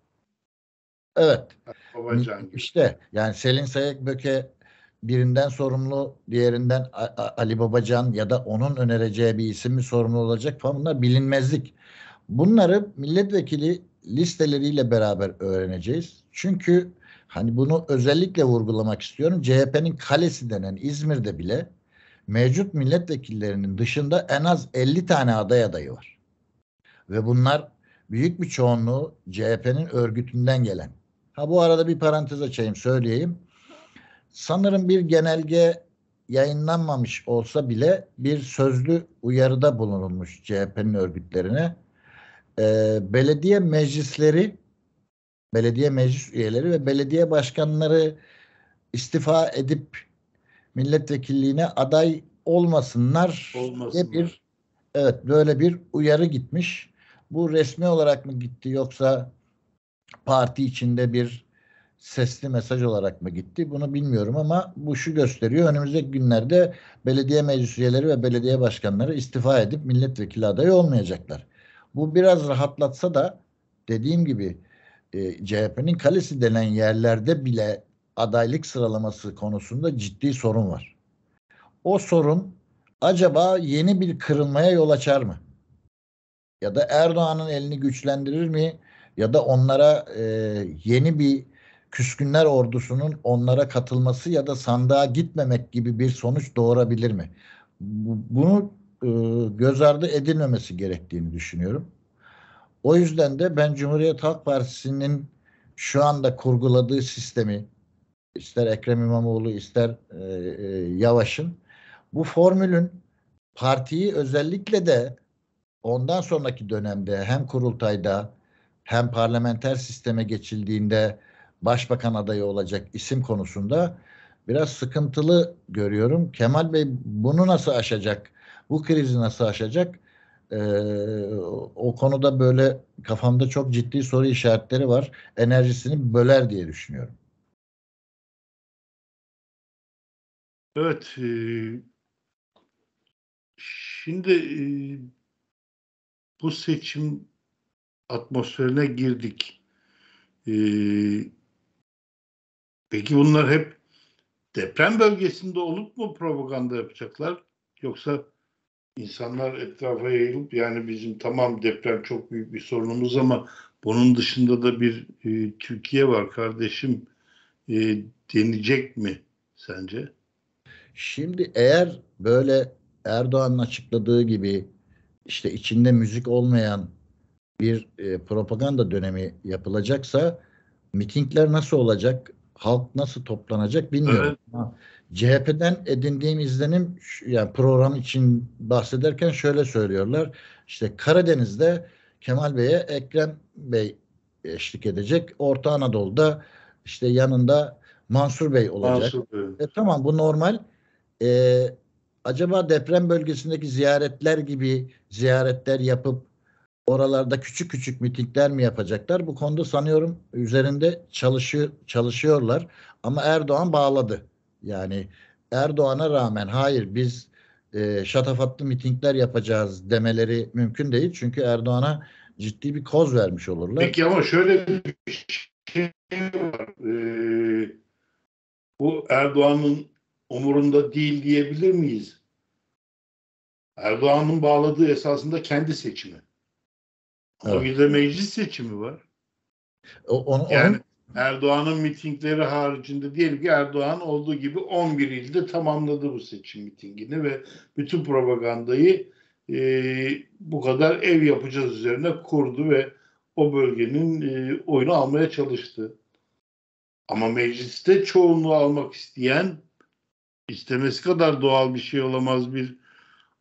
Evet. Babacan İşte yani Selin Sayıkböke birinden sorumlu, diğerinden Ali Babacan ya da onun önereceği bir isim mi sorumlu olacak falan bunlar bilinmezlik. Bunları milletvekili listeleriyle beraber öğreneceğiz. Çünkü Hani bunu özellikle vurgulamak istiyorum. CHP'nin kalesi denen İzmir'de bile mevcut milletvekillerinin dışında en az 50 tane aday adayı var. Ve bunlar büyük bir çoğunluğu CHP'nin örgütünden gelen. Ha bu arada bir parantez açayım söyleyeyim. Sanırım bir genelge yayınlanmamış olsa bile bir sözlü uyarıda bulunulmuş CHP'nin örgütlerine. Ee, belediye meclisleri belediye meclis üyeleri ve belediye başkanları istifa edip milletvekilliğine aday olmasınlar, olmasınlar. diye bir evet böyle bir uyarı gitmiş. Bu resmi olarak mı gitti yoksa parti içinde bir sesli mesaj olarak mı gitti bunu bilmiyorum ama bu şu gösteriyor önümüzdeki günlerde belediye meclis üyeleri ve belediye başkanları istifa edip milletvekili adayı olmayacaklar. Bu biraz rahatlatsa da dediğim gibi e, CHP'nin kalesi denen yerlerde bile adaylık sıralaması konusunda ciddi sorun var. O sorun acaba yeni bir kırılmaya yol açar mı? Ya da Erdoğan'ın elini güçlendirir mi? Ya da onlara e, yeni bir küskünler ordusunun onlara katılması ya da sandığa gitmemek gibi bir sonuç doğurabilir mi? Bunu e, göz ardı edilmemesi gerektiğini düşünüyorum. O yüzden de ben Cumhuriyet Halk Partisi'nin şu anda kurguladığı sistemi ister Ekrem İmamoğlu ister e, e, Yavaş'ın bu formülün partiyi özellikle de ondan sonraki dönemde hem kurultayda hem parlamenter sisteme geçildiğinde başbakan adayı olacak isim konusunda biraz sıkıntılı görüyorum. Kemal Bey bunu nasıl aşacak? Bu krizi nasıl aşacak? e, o konuda böyle kafamda çok ciddi soru işaretleri var. Enerjisini böler diye düşünüyorum. Evet. E, şimdi e, bu seçim atmosferine girdik. E, peki bunlar hep deprem bölgesinde olup mu propaganda yapacaklar? Yoksa insanlar etrafa yayılıp yani bizim tamam deprem çok büyük bir sorunumuz ama bunun dışında da bir e, Türkiye var kardeşim e, denecek mi sence? Şimdi eğer böyle Erdoğan'ın açıkladığı gibi işte içinde müzik olmayan bir e, propaganda dönemi yapılacaksa mitingler nasıl olacak? Halk nasıl toplanacak bilmiyorum. Evet. Ama CHP'den edindiğim izlenim yani program için bahsederken şöyle söylüyorlar. İşte Karadeniz'de Kemal Bey'e Ekrem Bey eşlik edecek. Orta Anadolu'da işte yanında Mansur Bey olacak. Mansur Bey. E, tamam bu normal. E, acaba deprem bölgesindeki ziyaretler gibi ziyaretler yapıp oralarda küçük küçük mitingler mi yapacaklar? Bu konuda sanıyorum üzerinde çalışıyor çalışıyorlar ama Erdoğan bağladı. Yani Erdoğan'a rağmen hayır biz e, şatafatlı mitingler yapacağız demeleri mümkün değil. Çünkü Erdoğan'a ciddi bir koz vermiş olurlar. Peki ama şöyle bir şey var. Ee, bu Erdoğan'ın umurunda değil diyebilir miyiz? Erdoğan'ın bağladığı esasında kendi seçimi. Ama evet. bir de meclis seçimi var. O, onu, yani, Erdoğan'ın mitingleri haricinde diyelim ki Erdoğan olduğu gibi 11 ilde tamamladı bu seçim mitingini ve bütün propagandayı e, bu kadar ev yapacağız üzerine kurdu ve o bölgenin e, oyunu almaya çalıştı. Ama mecliste çoğunluğu almak isteyen istemesi kadar doğal bir şey olamaz bir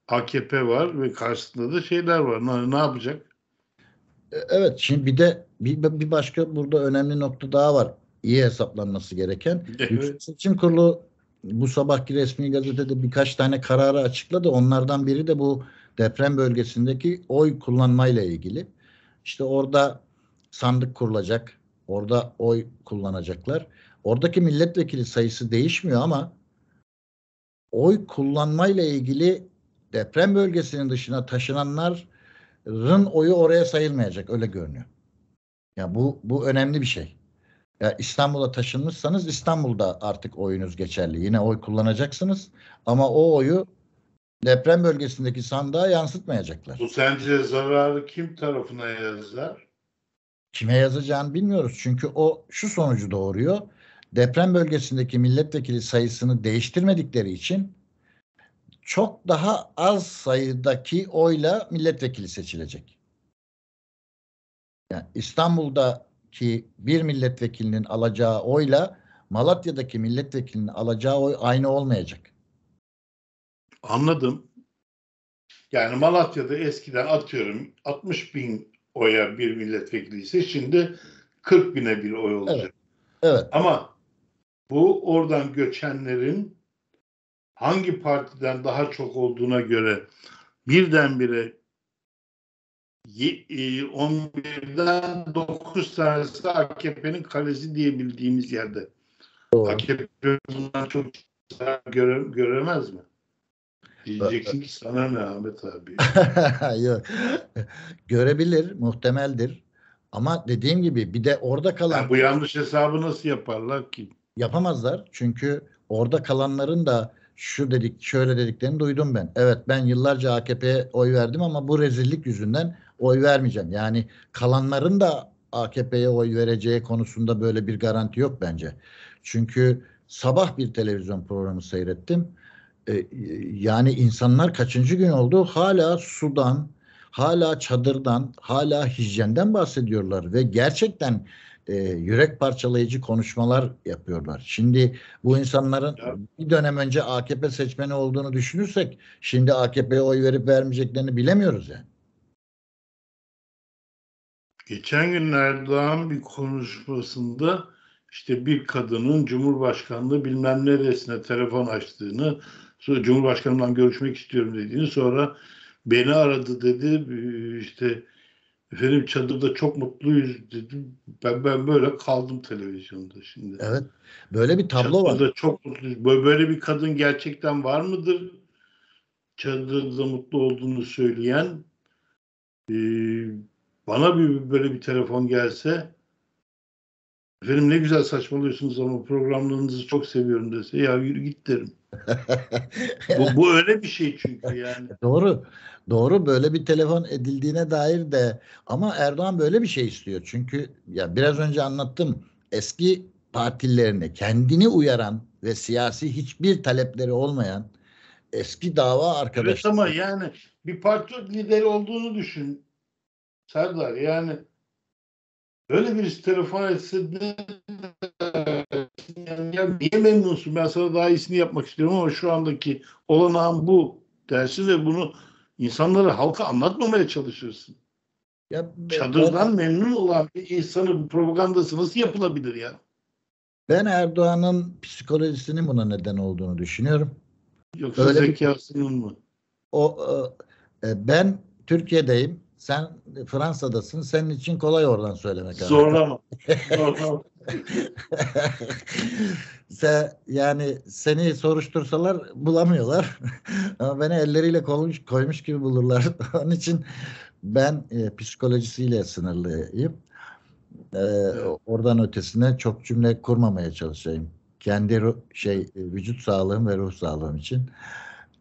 AKP var ve karşısında da şeyler var. Ne, ne yapacak? E, evet şimdi bir de bir, bir başka burada önemli nokta daha var. İyi hesaplanması gereken. Evet. Yüksek Seçim Kurulu bu sabahki resmi gazetede birkaç tane kararı açıkladı. Onlardan biri de bu deprem bölgesindeki oy kullanmayla ilgili. İşte orada sandık kurulacak. Orada oy kullanacaklar. Oradaki milletvekili sayısı değişmiyor ama oy kullanmayla ilgili deprem bölgesinin dışına taşınanlar Rın oyu oraya sayılmayacak öyle görünüyor. Ya bu bu önemli bir şey. Ya İstanbul'a taşınmışsanız İstanbul'da artık oyunuz geçerli. Yine oy kullanacaksınız ama o oyu deprem bölgesindeki sandığa yansıtmayacaklar. Bu sence zararı kim tarafına yazar? Kime yazacağını bilmiyoruz. Çünkü o şu sonucu doğuruyor. Deprem bölgesindeki milletvekili sayısını değiştirmedikleri için çok daha az sayıdaki oyla milletvekili seçilecek. Yani İstanbul'daki bir milletvekilinin alacağı oyla Malatya'daki milletvekilinin alacağı oy aynı olmayacak. Anladım. Yani Malatya'da eskiden atıyorum 60 bin oya bir milletvekili ise şimdi 40 bine bir oy olacak. Evet. evet. Ama bu oradan göçenlerin hangi partiden daha çok olduğuna göre birdenbire 11'den e, 9 tanesi AKP'nin kalesi diyebildiğimiz yerde. Doğru. AKP bundan çok göre, göremez mi? Diyeceksin ki sana ne Ahmet abi? Yok. Görebilir, muhtemeldir. Ama dediğim gibi bir de orada kalan... Yani bu yanlış hesabı nasıl yaparlar ki? Yapamazlar. Çünkü orada kalanların da şu dedik şöyle dediklerini duydum ben. Evet ben yıllarca AKP'ye oy verdim ama bu rezillik yüzünden oy vermeyeceğim. Yani kalanların da AKP'ye oy vereceği konusunda böyle bir garanti yok bence. Çünkü sabah bir televizyon programı seyrettim. Ee, yani insanlar kaçıncı gün oldu hala sudan, hala çadırdan, hala hijyenden bahsediyorlar ve gerçekten e, yürek parçalayıcı konuşmalar yapıyorlar. Şimdi bu insanların bir dönem önce AKP seçmeni olduğunu düşünürsek şimdi AKP'ye oy verip vermeyeceklerini bilemiyoruz yani. Geçen gün Erdoğan bir konuşmasında işte bir kadının Cumhurbaşkanlığı bilmem neresine telefon açtığını, Cumhurbaşkanı'mdan görüşmek istiyorum dediğini sonra beni aradı dedi ee, işte Efendim çadırda çok mutluyuz dedim. Ben ben böyle kaldım televizyonda şimdi. Evet. Böyle bir tablo çadırda var. çok mutluyuz. Böyle bir kadın gerçekten var mıdır? Çadırda mutlu olduğunu söyleyen e, bana bir böyle bir telefon gelse Efendim ne güzel saçmalıyorsunuz ama programlarınızı çok seviyorum dese ya yürü git derim. bu, bu öyle bir şey çünkü yani. doğru. Doğru böyle bir telefon edildiğine dair de ama Erdoğan böyle bir şey istiyor. Çünkü ya biraz önce anlattım. Eski partilerini kendini uyaran ve siyasi hiçbir talepleri olmayan eski dava arkadaşları. Evet ama yani bir parti lideri olduğunu düşün. Serdar yani Öyle birisi telefon etse ya niye memnunsun ben sana daha iyisini yapmak istiyorum ama şu andaki olanağın bu dersi ve bunu insanlara halka anlatmamaya çalışırsın. Ya, Çadırdan ben, memnun olan bir insanın propagandası nasıl yapılabilir ya? Ben Erdoğan'ın psikolojisinin buna neden olduğunu düşünüyorum. Yoksa Öyle zekasının bir, mı? O, e, e ben Türkiye'deyim sen Fransa'dasın. Senin için kolay oradan söylemek. Zorlama. Zorlama. Se, yani seni soruştursalar bulamıyorlar. Ama beni elleriyle koymuş, koymuş gibi bulurlar. Onun için ben e, psikolojisiyle sınırlıyım. E, Oradan ötesine çok cümle kurmamaya çalışayım. Kendi şey vücut sağlığım ve ruh sağlığım için.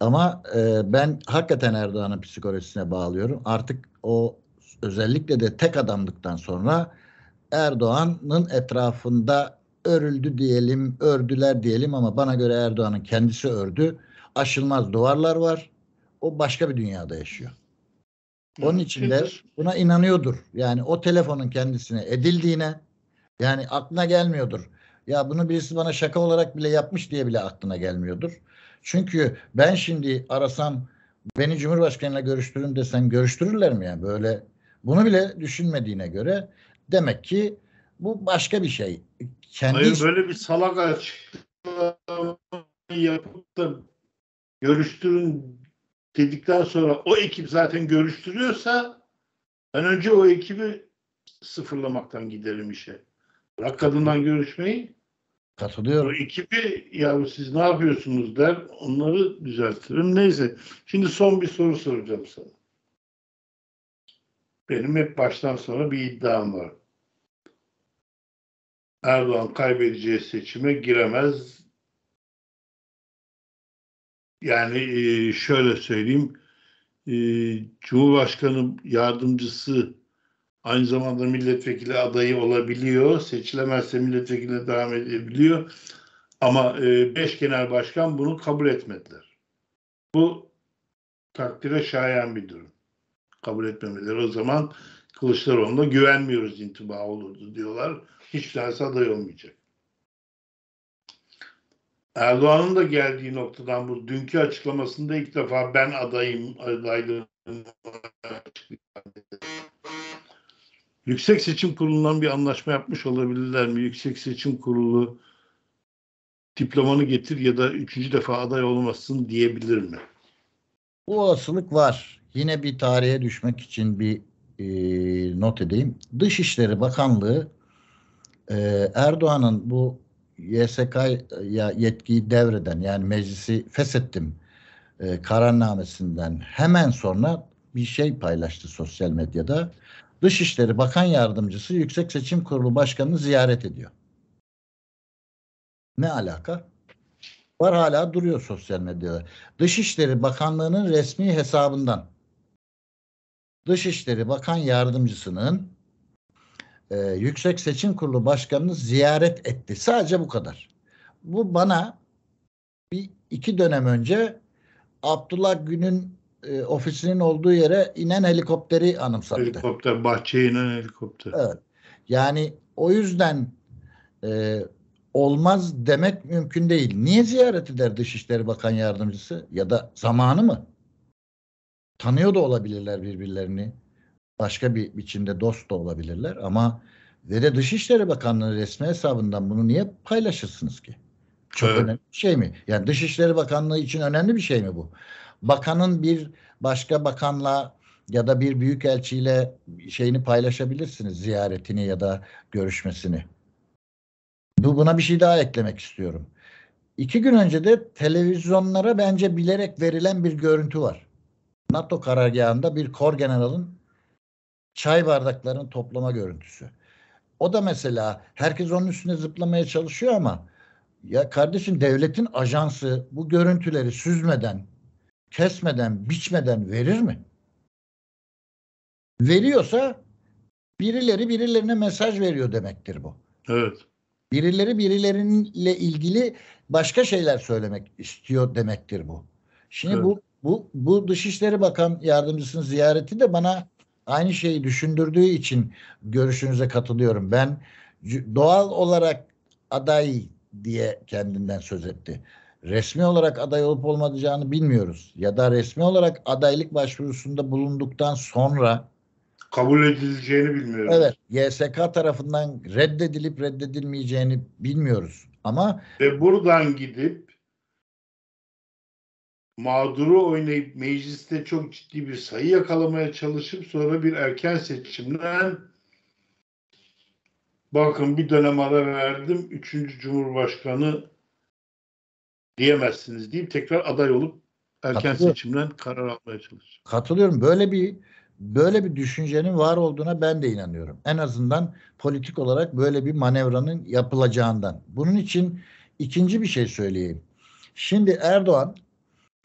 Ama e, ben hakikaten Erdoğan'ın psikolojisine bağlıyorum. Artık o özellikle de tek adamlıktan sonra Erdoğan'ın etrafında örüldü diyelim, ördüler diyelim ama bana göre Erdoğan'ın kendisi ördü. Aşılmaz duvarlar var. O başka bir dünyada yaşıyor. Onun için de buna inanıyordur. Yani o telefonun kendisine edildiğine yani aklına gelmiyordur. Ya bunu birisi bana şaka olarak bile yapmış diye bile aklına gelmiyordur. Çünkü ben şimdi arasam beni Cumhurbaşkanı'yla görüştürün desem görüştürürler mi yani böyle bunu bile düşünmediğine göre demek ki bu başka bir şey. Kendi Hayır böyle bir salak açıklama yapıp da görüştürün dedikten sonra o ekip zaten görüştürüyorsa ben önce o ekibi sıfırlamaktan giderim işe. Bırak kadından görüşmeyi Katılıyorum. O ekibi ya siz ne yapıyorsunuz der. Onları düzeltirim. Neyse. Şimdi son bir soru soracağım sana. Benim hep baştan sona bir iddiam var. Erdoğan kaybedeceği seçime giremez. Yani e, şöyle söyleyeyim. E, Cumhurbaşkanı yardımcısı Aynı zamanda milletvekili adayı olabiliyor. Seçilemezse milletvekiline devam edebiliyor. Ama e, beş genel başkan bunu kabul etmediler. Bu takdire şayan bir durum. Kabul etmemeleri o zaman Kılıçdaroğlu'na güvenmiyoruz intiba olurdu diyorlar. Hiç tanesi aday olmayacak. Erdoğan'ın da geldiği noktadan bu dünkü açıklamasında ilk defa ben adayım, adaylığım Yüksek Seçim Kurulu'ndan bir anlaşma yapmış olabilirler mi? Yüksek Seçim Kurulu diplomanı getir ya da üçüncü defa aday olmasın diyebilir mi? Bu olasılık var. Yine bir tarihe düşmek için bir e, not edeyim. Dışişleri Bakanlığı e, Erdoğan'ın bu YSK'ya yetkiyi devreden yani meclisi feshettim e, kararnamesinden hemen sonra bir şey paylaştı sosyal medyada. Dışişleri Bakan Yardımcısı Yüksek Seçim Kurulu Başkanı'nı ziyaret ediyor. Ne alaka? Var hala duruyor sosyal medyada. Dışişleri Bakanlığı'nın resmi hesabından Dışişleri Bakan Yardımcısının e, Yüksek Seçim Kurulu Başkanı'nı ziyaret etti. Sadece bu kadar. Bu bana bir iki dönem önce Abdullah Günün e, ofisinin olduğu yere inen helikopteri anımsattı. Helikopter, bahçeye inen helikopter. Evet. Yani o yüzden e, olmaz demek mümkün değil. Niye ziyaret eder Dışişleri Bakan Yardımcısı ya da zamanı mı? Tanıyor da olabilirler birbirlerini. Başka bir biçimde dost da olabilirler ama ve de Dışişleri Bakanlığı resmi hesabından bunu niye paylaşırsınız ki? Çok evet. önemli bir şey mi? Yani Dışişleri Bakanlığı için önemli bir şey mi bu? Bakanın bir başka bakanla ya da bir büyük elçiyle şeyini paylaşabilirsiniz ziyaretini ya da görüşmesini. Bu buna bir şey daha eklemek istiyorum. İki gün önce de televizyonlara bence bilerek verilen bir görüntü var. NATO karargahında bir kor generalın çay bardaklarını toplama görüntüsü. O da mesela herkes onun üstüne zıplamaya çalışıyor ama ya kardeşim devletin ajansı bu görüntüleri süzmeden kesmeden, biçmeden verir mi? Veriyorsa birileri birilerine mesaj veriyor demektir bu. Evet. Birileri birilerinle ilgili başka şeyler söylemek istiyor demektir bu. Şimdi evet. bu bu bu Dışişleri Bakan yardımcısının ziyareti de bana aynı şeyi düşündürdüğü için görüşünüze katılıyorum. Ben doğal olarak aday diye kendinden söz etti resmi olarak aday olup olmayacağını bilmiyoruz. Ya da resmi olarak adaylık başvurusunda bulunduktan sonra kabul edileceğini bilmiyoruz. Evet. YSK tarafından reddedilip reddedilmeyeceğini bilmiyoruz. Ama ve buradan gidip mağduru oynayıp mecliste çok ciddi bir sayı yakalamaya çalışıp sonra bir erken seçimden bakın bir dönem ara verdim. Üçüncü Cumhurbaşkanı diyemezsiniz deyip tekrar aday olup erken seçimden karar almaya çalışır. Katılıyorum. Böyle bir böyle bir düşüncenin var olduğuna ben de inanıyorum. En azından politik olarak böyle bir manevranın yapılacağından. Bunun için ikinci bir şey söyleyeyim. Şimdi Erdoğan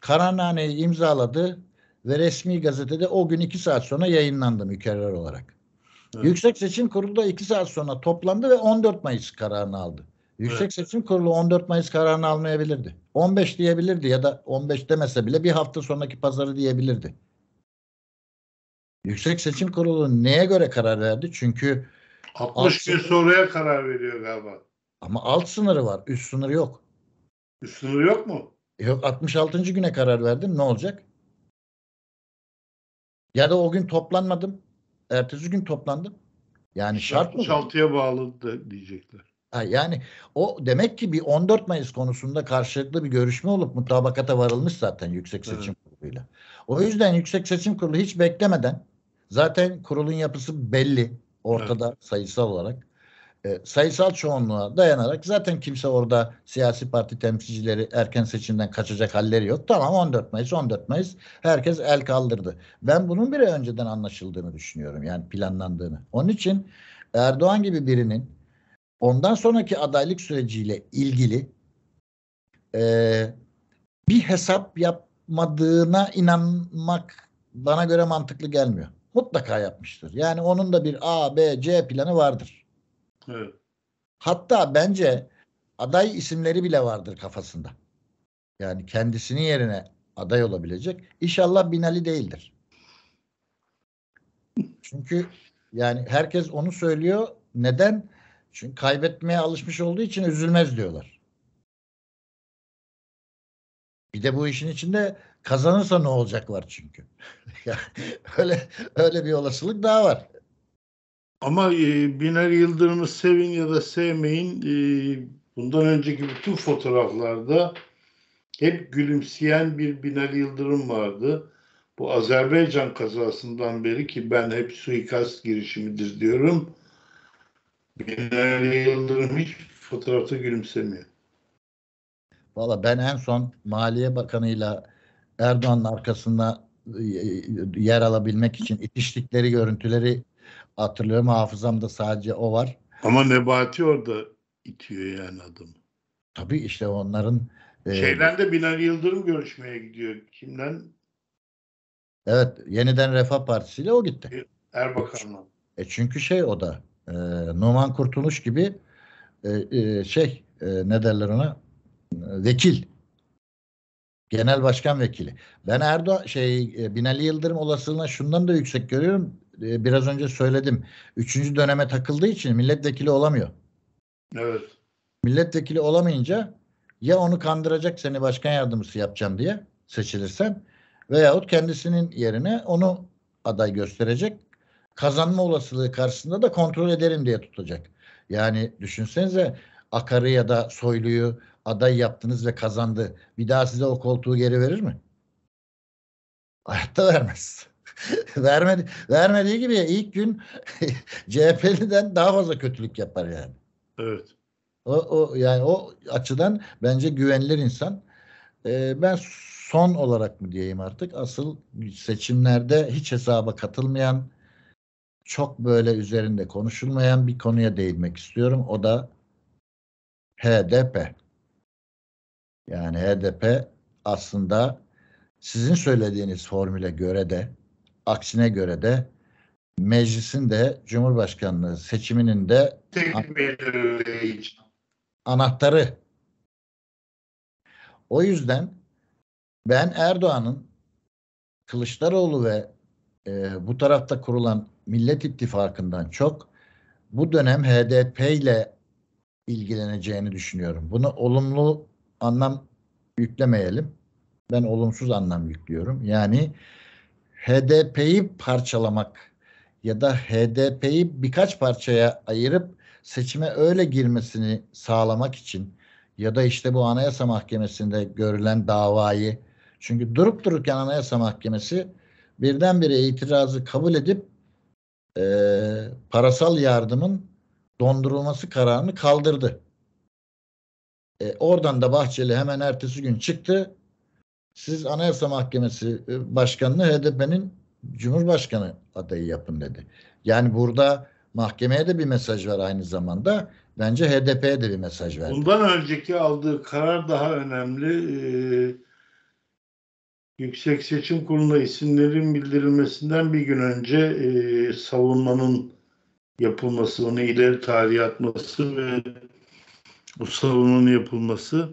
kararnameyi imzaladı ve resmi gazetede o gün iki saat sonra yayınlandı mükerrer olarak. Evet. Yüksek Seçim Kurulu da iki saat sonra toplandı ve 14 Mayıs kararını aldı. Yüksek evet. Seçim Kurulu 14 Mayıs kararını almayabilirdi. 15 diyebilirdi ya da 15 demese bile bir hafta sonraki pazarı diyebilirdi. Yüksek Seçim Kurulu neye göre karar verdi? Çünkü 60 gün sonraya karar veriyor galiba. Ama alt sınırı var, üst sınırı yok. Üst sınırı yok mu? Yok 66. güne karar verdim. Ne olacak? Ya da o gün toplanmadım. Ertesi gün toplandım. Yani şart mı? 66'ya bağlı diyecekler. Yani o demek ki bir 14 Mayıs konusunda karşılıklı bir görüşme olup mutabakata varılmış zaten Yüksek Seçim evet. Kurulu'yla. O yüzden Yüksek Seçim Kurulu hiç beklemeden zaten kurulun yapısı belli ortada evet. sayısal olarak. E, sayısal çoğunluğa dayanarak zaten kimse orada siyasi parti temsilcileri erken seçimden kaçacak halleri yok. Tamam 14 Mayıs 14 Mayıs herkes el kaldırdı. Ben bunun bile önceden anlaşıldığını düşünüyorum yani planlandığını. Onun için Erdoğan gibi birinin ondan sonraki adaylık süreciyle ilgili e, bir hesap yapmadığına inanmak bana göre mantıklı gelmiyor. Mutlaka yapmıştır. Yani onun da bir A, B, C planı vardır. Evet. Hatta bence aday isimleri bile vardır kafasında. Yani kendisinin yerine aday olabilecek. İnşallah Binali değildir. Çünkü yani herkes onu söylüyor. Neden? Çünkü kaybetmeye alışmış olduğu için üzülmez diyorlar. Bir de bu işin içinde kazanırsa ne olacak var çünkü. öyle öyle bir olasılık daha var. Ama e, Biner Yıldırım'ı sevin ya da sevmeyin e, bundan önceki bütün fotoğraflarda hep gülümseyen bir Biner Yıldırım vardı. Bu Azerbaycan kazasından beri ki ben hep suikast girişimidir diyorum. Binali Yıldırım hiç fotoğrafta gülümsemiyor. Valla ben en son Maliye Bakanı'yla Erdoğan'ın arkasında e, e, yer alabilmek için itiştikleri görüntüleri hatırlıyorum. Hafızamda sadece o var. Ama Nebati orada itiyor yani adamı. Tabii işte onların e, Şeyden de Binali Yıldırım görüşmeye gidiyor. Kimden? Evet. Yeniden Refah Partisi ile o gitti. Erbakan'la. E çünkü şey o da e, Numan Kurtuluş gibi e, e, şey e, ne derler ona e, vekil genel başkan vekili. Ben Erdoğan şey e, Binali Yıldırım olasılığına şundan da yüksek görüyorum. E, biraz önce söyledim. Üçüncü döneme takıldığı için milletvekili olamıyor. Evet. Milletvekili olamayınca ya onu kandıracak seni başkan yardımcısı yapacağım diye seçilirsen veyahut kendisinin yerine onu aday gösterecek kazanma olasılığı karşısında da kontrol ederim diye tutacak. Yani düşünsenize Akar'ı ya da Soylu'yu aday yaptınız ve kazandı. Bir daha size o koltuğu geri verir mi? Hayatta vermez. Vermedi, vermediği gibi ilk gün CHP'liden daha fazla kötülük yapar yani. Evet. O, o yani o açıdan bence güvenilir insan. Ee, ben son olarak mı diyeyim artık asıl seçimlerde hiç hesaba katılmayan çok böyle üzerinde konuşulmayan bir konuya değinmek istiyorum. O da HDP. Yani HDP aslında sizin söylediğiniz formüle göre de aksine göre de meclisin de Cumhurbaşkanlığı seçiminin de anahtarı. O yüzden ben Erdoğan'ın Kılıçdaroğlu ve e, bu tarafta kurulan Millet İttifakı'ndan çok bu dönem HDP ile ilgileneceğini düşünüyorum. Bunu olumlu anlam yüklemeyelim. Ben olumsuz anlam yüklüyorum. Yani HDP'yi parçalamak ya da HDP'yi birkaç parçaya ayırıp seçime öyle girmesini sağlamak için ya da işte bu Anayasa Mahkemesi'nde görülen davayı çünkü durup dururken Anayasa Mahkemesi birdenbire itirazı kabul edip e, parasal yardımın dondurulması kararını kaldırdı. E, oradan da Bahçeli hemen ertesi gün çıktı. Siz Anayasa Mahkemesi e, Başkanı'nı HDP'nin Cumhurbaşkanı adayı yapın dedi. Yani burada mahkemeye de bir mesaj var aynı zamanda. Bence HDP'ye de bir mesaj verdi. Bundan önceki aldığı karar daha önemli. Ee, Yüksek Seçim Kurulu'na isimlerin bildirilmesinden bir gün önce e, savunmanın yapılması, onu ileri tarihe atması ve bu savunmanın yapılması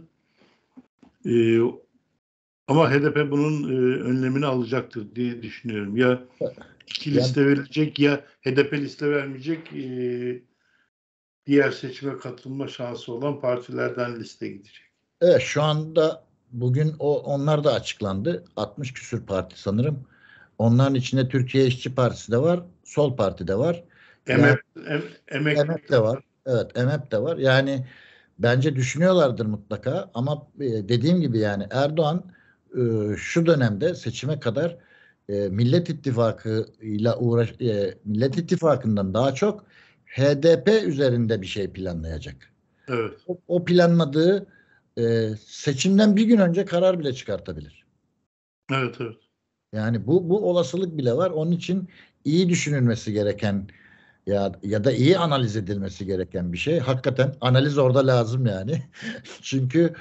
e, ama HDP bunun e, önlemini alacaktır diye düşünüyorum. Ya iki liste verilecek ya HDP liste vermeyecek e, diğer seçime katılma şansı olan partilerden liste gidecek. Evet şu anda bugün o onlar da açıklandı. 60 küsür parti sanırım. Onların içinde Türkiye İşçi Partisi de var, Sol Parti de var. EMEP, yani, emek, EMEP de var. Evet, EMEP de var. Yani bence düşünüyorlardır mutlaka ama e, dediğim gibi yani Erdoğan e, şu dönemde seçime kadar e, Millet İttifakı ile uğraş Millet İttifakı'ndan daha çok HDP üzerinde bir şey planlayacak. Evet. O, o planladığı e, seçimden bir gün önce karar bile çıkartabilir. Evet evet. Yani bu bu olasılık bile var. Onun için iyi düşünülmesi gereken ya ya da iyi analiz edilmesi gereken bir şey. Hakikaten analiz orada lazım yani. Çünkü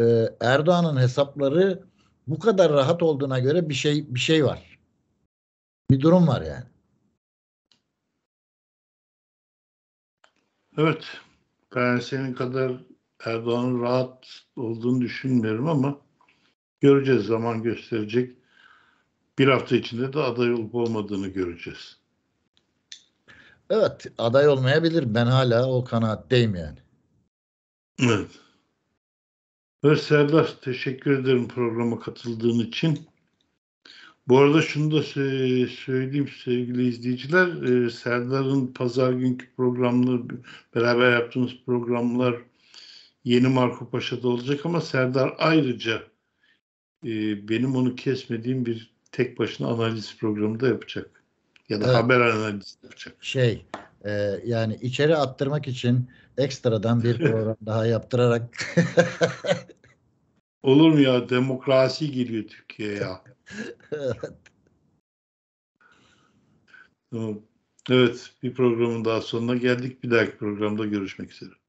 e, Erdoğan'ın hesapları bu kadar rahat olduğuna göre bir şey bir şey var. Bir durum var yani. Evet. Ben senin kadar Erdoğan'ın rahat olduğunu düşünmüyorum ama göreceğiz zaman gösterecek. Bir hafta içinde de aday olup olmadığını göreceğiz. Evet aday olmayabilir. Ben hala o kanaatteyim yani. Evet. Ve Serdar teşekkür ederim programa katıldığın için. Bu arada şunu da söyleyeyim sevgili izleyiciler. Ee, Serdar'ın pazar günkü programları beraber yaptığımız programlar Yeni Marco Paşa'da olacak ama Serdar ayrıca e, benim onu kesmediğim bir tek başına analiz programı da yapacak. Ya da evet. haber analizi yapacak. Şey e, yani içeri attırmak için ekstradan bir program daha yaptırarak Olur mu ya? Demokrasi geliyor Türkiye'ye ya. evet. Evet, bir programın daha sonuna geldik. Bir dahaki programda görüşmek üzere.